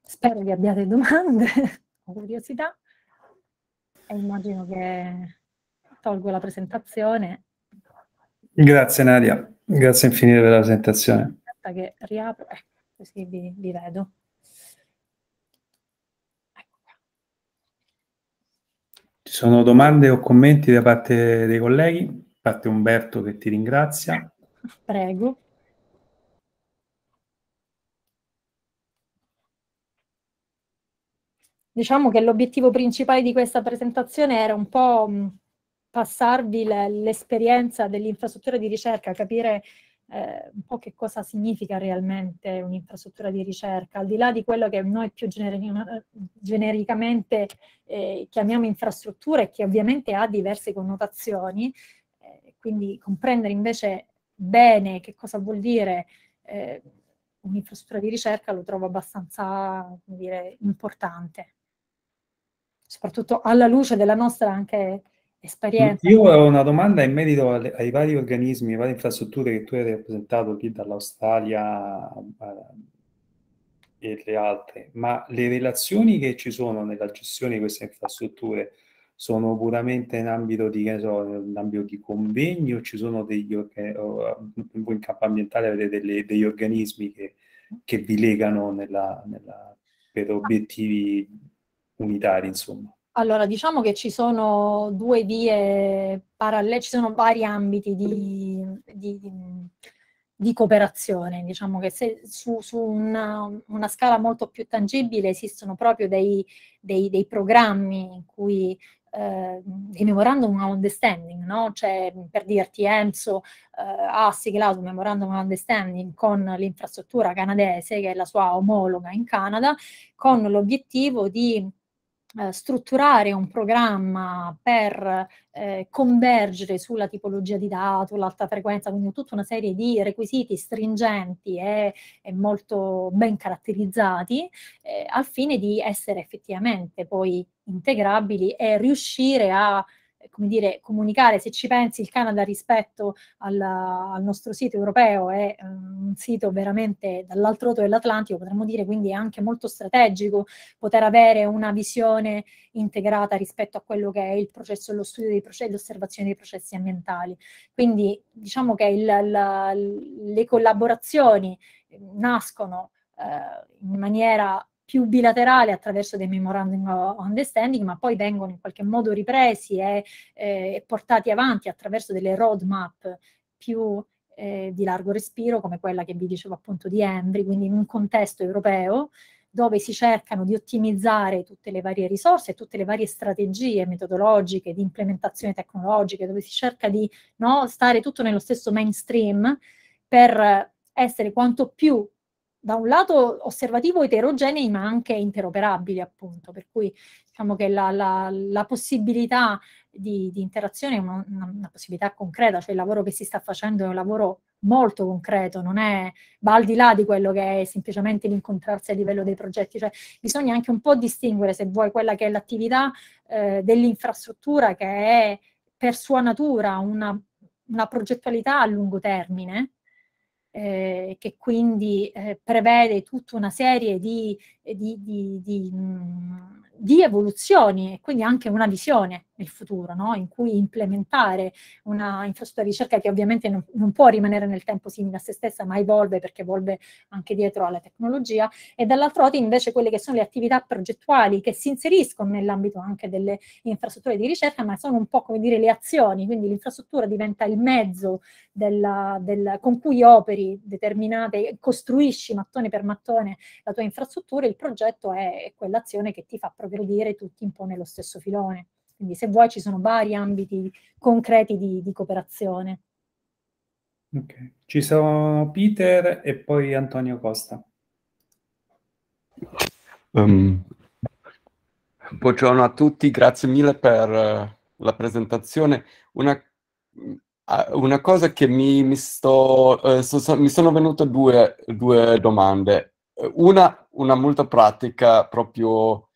spero che abbiate domande o curiosità e immagino che tolgo la presentazione. Grazie Nadia, grazie infinite per la presentazione. Aspetta che riapro, eh, così vi, vi vedo. Ci sono domande o commenti da parte dei colleghi? Da parte Umberto che ti ringrazia. Prego. diciamo che l'obiettivo principale di questa presentazione era un po' passarvi l'esperienza dell'infrastruttura di ricerca, capire eh, un po' che cosa significa realmente un'infrastruttura di ricerca, al di là di quello che noi più generi genericamente eh, chiamiamo infrastruttura e che ovviamente ha diverse connotazioni, eh, quindi comprendere invece bene che cosa vuol dire eh, un'infrastruttura di ricerca lo trovo abbastanza dire, importante soprattutto alla luce della nostra anche esperienza. Io ho una domanda in merito alle, ai vari organismi, alle varie infrastrutture che tu hai rappresentato qui dall'Australia eh, e le altre, ma le relazioni che ci sono nella gestione di queste infrastrutture sono puramente in ambito di, che so, in ambito di convegni o ci sono degli eh, voi in campo ambientale avete delle, degli organismi che, che vi legano nella, nella, per obiettivi unitari, insomma? Allora, diciamo che ci sono due vie parallele, ci sono vari ambiti di, di, di cooperazione, diciamo che se, su, su una, una, scala molto più tangibile esistono proprio dei, dei, dei programmi in cui eh, dei memorandum of understanding, no? cioè per dirti EMSO eh, ha siglato un memorandum of understanding con l'infrastruttura canadese, che è la sua omologa in Canada, con l'obiettivo di eh, strutturare un programma per eh, convergere sulla tipologia di dato, l'alta frequenza, quindi tutta una serie di requisiti stringenti e, e molto ben caratterizzati, eh, al fine di essere effettivamente poi integrabili e riuscire a come dire, comunicare, se ci pensi, il Canada rispetto al, al nostro sito europeo è eh, un sito veramente dall'altro lato dell'Atlantico, potremmo dire quindi è anche molto strategico poter avere una visione integrata rispetto a quello che è il processo, lo studio dei processi, l'osservazione dei processi ambientali. Quindi diciamo che il, la, le collaborazioni nascono eh, in maniera più bilaterale attraverso dei memorandum of understanding, ma poi vengono in qualche modo ripresi e, eh, e portati avanti attraverso delle roadmap più eh, di largo respiro, come quella che vi dicevo appunto di Embry, quindi in un contesto europeo dove si cercano di ottimizzare tutte le varie risorse, tutte le varie strategie metodologiche di implementazione tecnologica, dove si cerca di no, stare tutto nello stesso mainstream per essere quanto più da un lato osservativo eterogenei ma anche interoperabili appunto, per cui diciamo che la, la, la possibilità di, di interazione è una, una, possibilità concreta, cioè il lavoro che si sta facendo è un lavoro molto concreto, non è, va al di là di quello che è semplicemente l'incontrarsi a livello dei progetti, cioè bisogna anche un po' distinguere se vuoi quella che è l'attività eh, dell'infrastruttura che è per sua natura una, una progettualità a lungo termine, eh, che quindi eh, prevede tutta una serie di, di, di, di mh, mm, di evoluzioni e quindi anche una visione nel futuro, no? in cui implementare una infrastruttura di ricerca che ovviamente non, non, può rimanere nel tempo simile a se stessa, ma evolve perché evolve anche dietro alla tecnologia, e dall'altro lato invece quelle che sono le attività progettuali che si inseriscono nell'ambito anche delle infrastrutture di ricerca, ma sono un po' come dire le azioni, quindi l'infrastruttura diventa il mezzo della, del, con cui operi determinate, costruisci mattone per mattone la tua infrastruttura, il progetto è, quell'azione che ti fa progredire progredire tutti un po' nello stesso filone. Quindi se vuoi ci sono vari ambiti concreti di, di cooperazione. Okay. Ci sono Peter e poi Antonio Costa. Um, buongiorno a tutti, grazie mille per uh, la presentazione. Una, uh, una, cosa che mi, mi sto, uh, so, so, mi sono venute due, due domande. Una, una molto pratica, proprio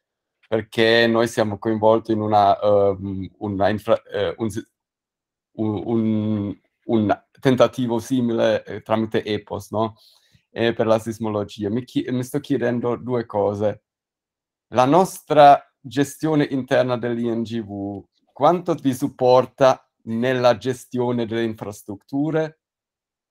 perché noi siamo coinvolti in una, um, una infra, uh, un, un, un, tentativo simile eh, tramite EPOS no? eh, per la sismologia. Mi, chi- mi, sto chiedendo due cose. La nostra gestione interna dell'INGV, quanto vi supporta nella gestione delle infrastrutture?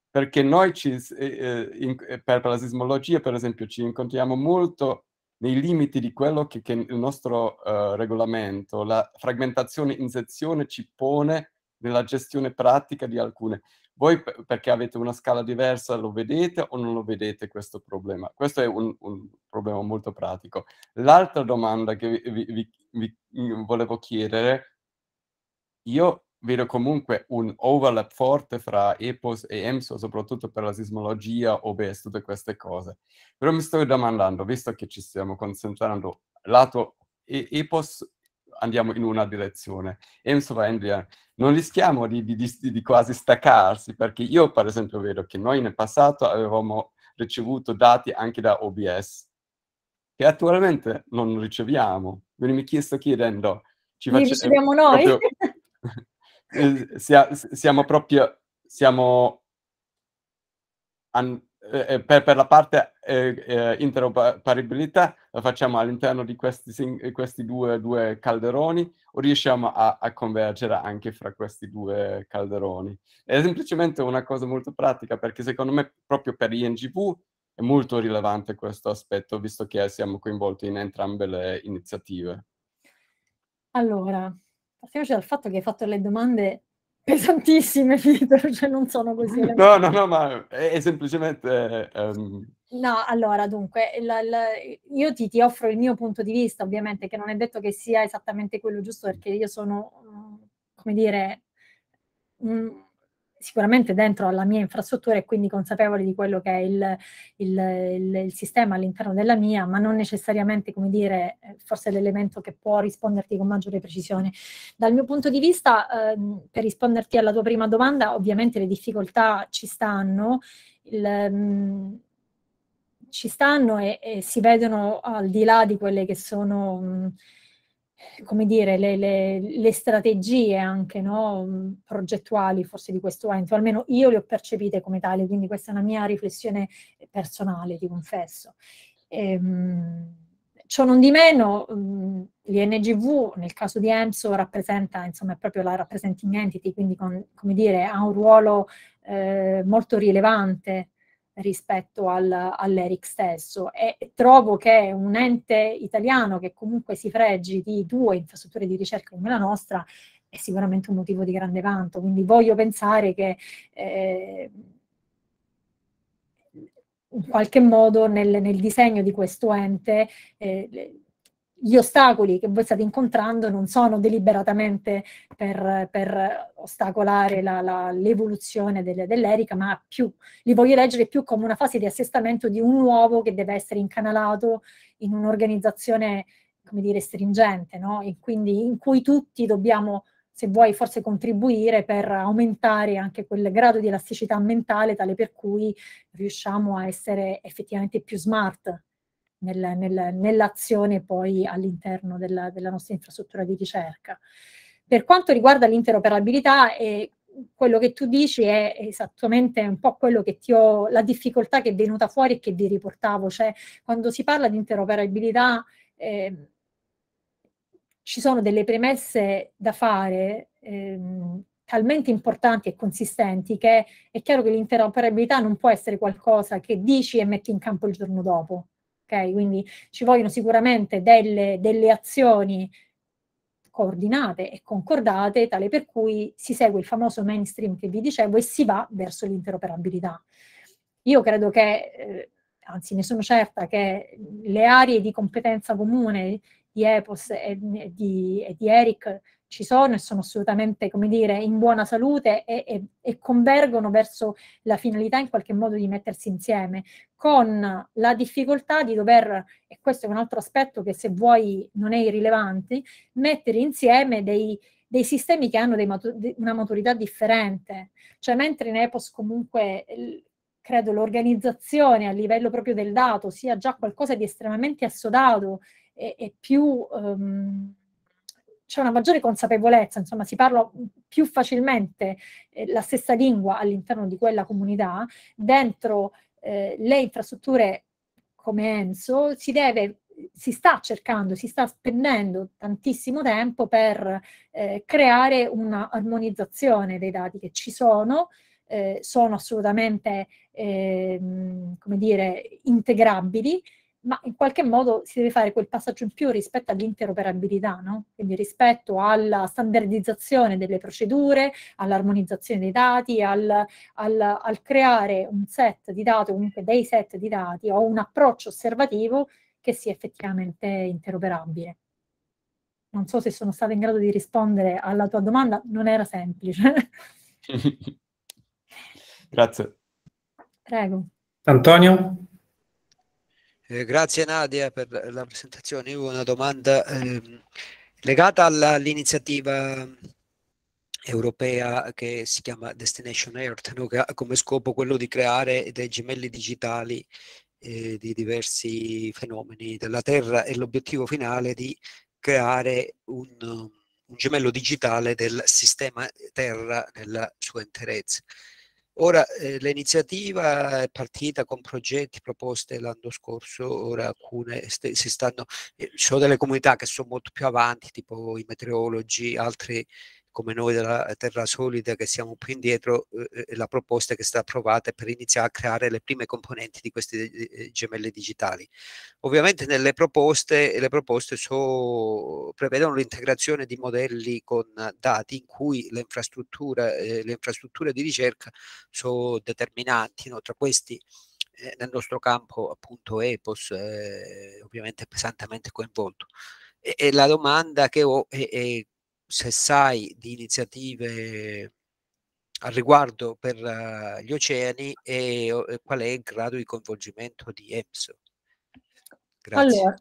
Perché noi ci, eh, eh, in, eh, per la sismologia, per esempio, ci incontriamo molto nei limiti di quello che, che il nostro uh, regolamento, la frammentazione in sezione ci pone nella gestione pratica di alcune. Voi perché avete una scala diversa lo vedete o non lo vedete questo problema? Questo è un, un problema molto pratico. L'altra domanda che vi, vi, vi volevo chiedere, io vedo comunque un overlap forte fra EPOS e EMSO, soprattutto per la sismologia, OBS, tutte queste cose. Però mi sto domandando, visto che ci stiamo concentrando lato e- EPOS, andiamo in una direzione, EMSO va in via, non rischiamo di, di, di, di quasi staccarsi, perché io per esempio vedo che noi nel passato avevamo ricevuto dati anche da OBS, che attualmente non riceviamo. Quindi mi chiesto chiedendo... Ci Li noi? Proprio, Ehm, sia, siamo proprio, siamo an, eh, eh, per, per, la parte eh, eh interoperabilità, la facciamo all'interno di questi, questi due, due, calderoni o riusciamo a, a, convergere anche fra questi due calderoni. È semplicemente una cosa molto pratica perché secondo me proprio per INGV è molto rilevante questo aspetto visto che siamo coinvolti in entrambe le iniziative. Allora, partiamoci dal fatto che hai fatto le domande pesantissime, Pietro, cioè non sono così. No, no, no, ma è, è semplicemente... Um... No, allora, dunque, la, la, io ti, ti, offro il mio punto di vista, ovviamente, che non è detto che sia esattamente quello giusto, perché io sono, mm, come dire, mm, sicuramente dentro alla mia infrastruttura e quindi consapevole di quello che è il, il, il, il sistema all'interno della mia, ma non necessariamente, come dire, forse l'elemento che può risponderti con maggiore precisione. Dal mio punto di vista, eh, per risponderti alla tua prima domanda, ovviamente le difficoltà ci stanno. Mh, mm, ci stanno e, e, si vedono al di là di quelle che sono mh, mm, come dire, le, le, le strategie anche no? Mm, progettuali forse di questo ente, o almeno io le ho percepite come tali, quindi questa è una mia riflessione personale, ti confesso. Ehm, ciò non di meno, mm, l'INGV nel caso di EMSO rappresenta, insomma, è proprio la representing entity, quindi con, come dire, ha un ruolo eh, molto rilevante rispetto al, all'ERIC stesso e trovo che un ente italiano che comunque si fregi di due infrastrutture di ricerca come la nostra è sicuramente un motivo di grande vanto, quindi voglio pensare che eh, in qualche modo nel, nel disegno di questo ente eh, gli ostacoli che voi state incontrando non sono deliberatamente per, per ostacolare la, la, l'evoluzione delle, dell'Erica, ma più li voglio leggere più come una fase di assestamento di un uovo che deve essere incanalato in un'organizzazione, come dire, stringente, no? E quindi in cui tutti dobbiamo, se vuoi, forse contribuire per aumentare anche quel grado di elasticità mentale tale per cui riusciamo a essere effettivamente più smart nel, nel, nell'azione poi all'interno della, della, nostra infrastruttura di ricerca. Per quanto riguarda l'interoperabilità, eh, quello che tu dici è esattamente un po' quello che ti ho, la difficoltà che è venuta fuori e che vi riportavo, cioè quando si parla di interoperabilità eh, ci sono delle premesse da fare ehm, talmente importanti e consistenti che è chiaro che l'interoperabilità non può essere qualcosa che dici e metti in campo il giorno dopo ok? Quindi ci vogliono sicuramente delle, delle azioni coordinate e concordate, tale per cui si segue il famoso mainstream che vi dicevo e si va verso l'interoperabilità. Io credo che, eh, anzi ne sono certa, che le aree di competenza comune di EPOS e di, e di ERIC ci sono e sono assolutamente, come dire, in buona salute e, e, e, convergono verso la finalità in qualche modo di mettersi insieme, con la difficoltà di dover, e questo è un altro aspetto che se vuoi non è irrilevante, mettere insieme dei, dei sistemi che hanno dei matur- una maturità differente. Cioè, mentre in EPOS comunque credo l'organizzazione a livello proprio del dato sia già qualcosa di estremamente assodato e, e più... Um, c'è una maggiore consapevolezza, insomma si parla più facilmente eh, la stessa lingua all'interno di quella comunità, dentro eh, le infrastrutture come Enso si deve si sta cercando, si sta spendendo tantissimo tempo per eh, creare un'armonizzazione dei dati che ci sono, eh, sono assolutamente eh, come dire, integrabili ma in qualche modo si deve fare quel passaggio in più rispetto all'interoperabilità, no? quindi rispetto alla standardizzazione delle procedure, all'armonizzazione dei dati, al, al, al creare un set di dati, comunque dei set di dati o un approccio osservativo che sia effettivamente interoperabile. Non so se sono stata in grado di rispondere alla tua domanda, non era semplice. Grazie. Prego. Antonio? Eh, grazie Nadia per la presentazione. Io ho una domanda eh, legata all'iniziativa europea che si chiama Destination Earth, no? che ha come scopo quello di creare dei gemelli digitali eh, di diversi fenomeni della Terra e l'obiettivo finale di creare un, un gemello digitale del sistema Terra nella sua interezza. Ora eh, l'iniziativa è partita con progetti proposti l'anno scorso, ora alcune st si stanno, eh, ci sono delle comunità che sono molto più avanti, tipo i meteorologi, altri come noi della Terra Solida che siamo più indietro, eh, eh la proposta che sta stata approvata per iniziare a creare le prime componenti di queste eh, eh, gemelle digitali. Ovviamente nelle proposte, le proposte so, prevedono l'integrazione di modelli con dati in cui le infrastrutture, eh, le di ricerca sono determinanti, no? tra questi nel nostro campo appunto EPOS ovviamente pesantemente coinvolto. E, e la domanda che ho è, è se sai di iniziative al riguardo per uh, gli oceani e, e, qual è il grado di coinvolgimento di EMSO. Grazie. Allora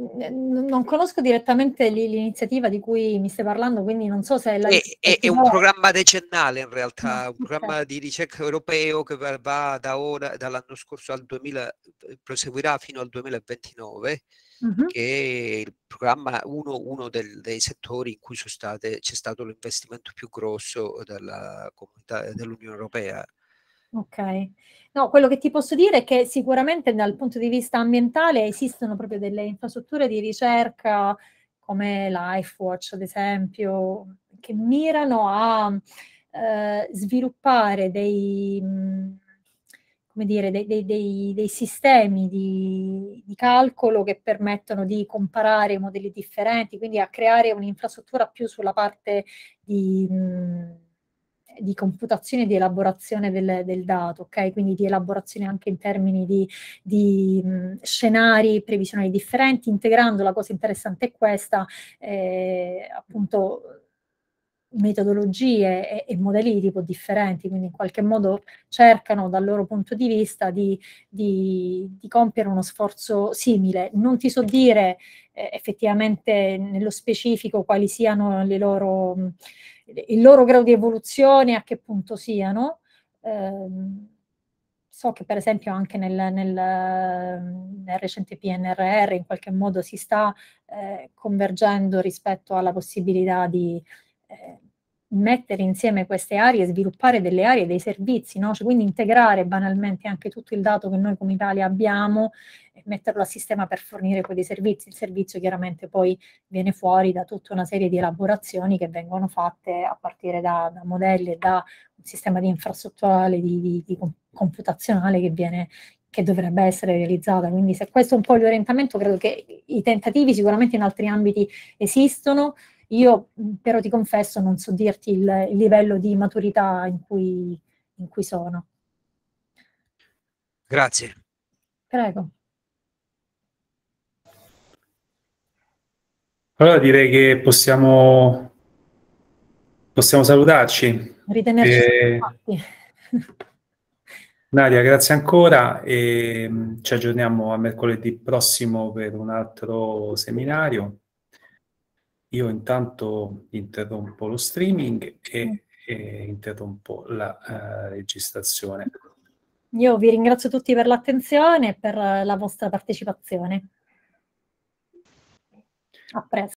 non conosco direttamente l'iniziativa di cui mi stai parlando, quindi non so se è la... È, è, è un programma decennale in realtà, ah, un programma di ricerca europeo che va da ora, dall'anno scorso al 2000, proseguirà fino al 2029 uh-huh. che è programma, uno, uno del, dei settori in cui state, c'è stato l'investimento più grosso della comunità, dell'Unione Europea. Ok, no, quello che ti posso dire è che sicuramente dal punto di vista ambientale esistono proprio delle infrastrutture di ricerca come LifeWatch ad esempio, che mirano a eh, sviluppare dei... Mh, come dire, dei, dei, dei, dei sistemi di, di, calcolo che permettono di comparare modelli differenti, quindi a creare un'infrastruttura più sulla parte di... di computazione e di elaborazione del, del, dato, ok? Quindi di elaborazione anche in termini di, di scenari previsionali differenti, integrando la cosa interessante è questa, eh, appunto metodologie e, e, modelli di tipo differenti, quindi in qualche modo cercano dal loro punto di vista di, di, di compiere uno sforzo simile. Non ti so dire eh, effettivamente nello specifico quali siano le loro, il loro grado di evoluzione, a che punto siano. Eh, so che per esempio anche nel, nel, nel, recente PNRR in qualche modo si sta eh, convergendo rispetto alla possibilità di eh, mettere insieme queste aree, sviluppare delle aree, dei servizi, no? cioè, quindi integrare banalmente anche tutto il dato che noi come Italia abbiamo e metterlo a sistema per fornire quei servizi. Il servizio chiaramente poi viene fuori da tutta una serie di elaborazioni che vengono fatte a partire da, da modelli e da un sistema di infrastrutturale, di, di, di computazionale che viene che dovrebbe essere realizzata. Quindi se questo è un po' l'orientamento, credo che i tentativi sicuramente in altri ambiti esistono, io mm, però ti confesso non so dirti il, il livello di maturità in cui, in cui sono. Grazie. Prego. Allora direi che possiamo, possiamo salutarci. Ritenerci eh, Nadia, grazie ancora e mm, ci aggiorniamo a mercoledì prossimo per un altro seminario. Io intanto interrompo lo streaming e, mm. e interrompo la uh, registrazione. Io vi ringrazio tutti per l'attenzione e per la vostra partecipazione. A presto.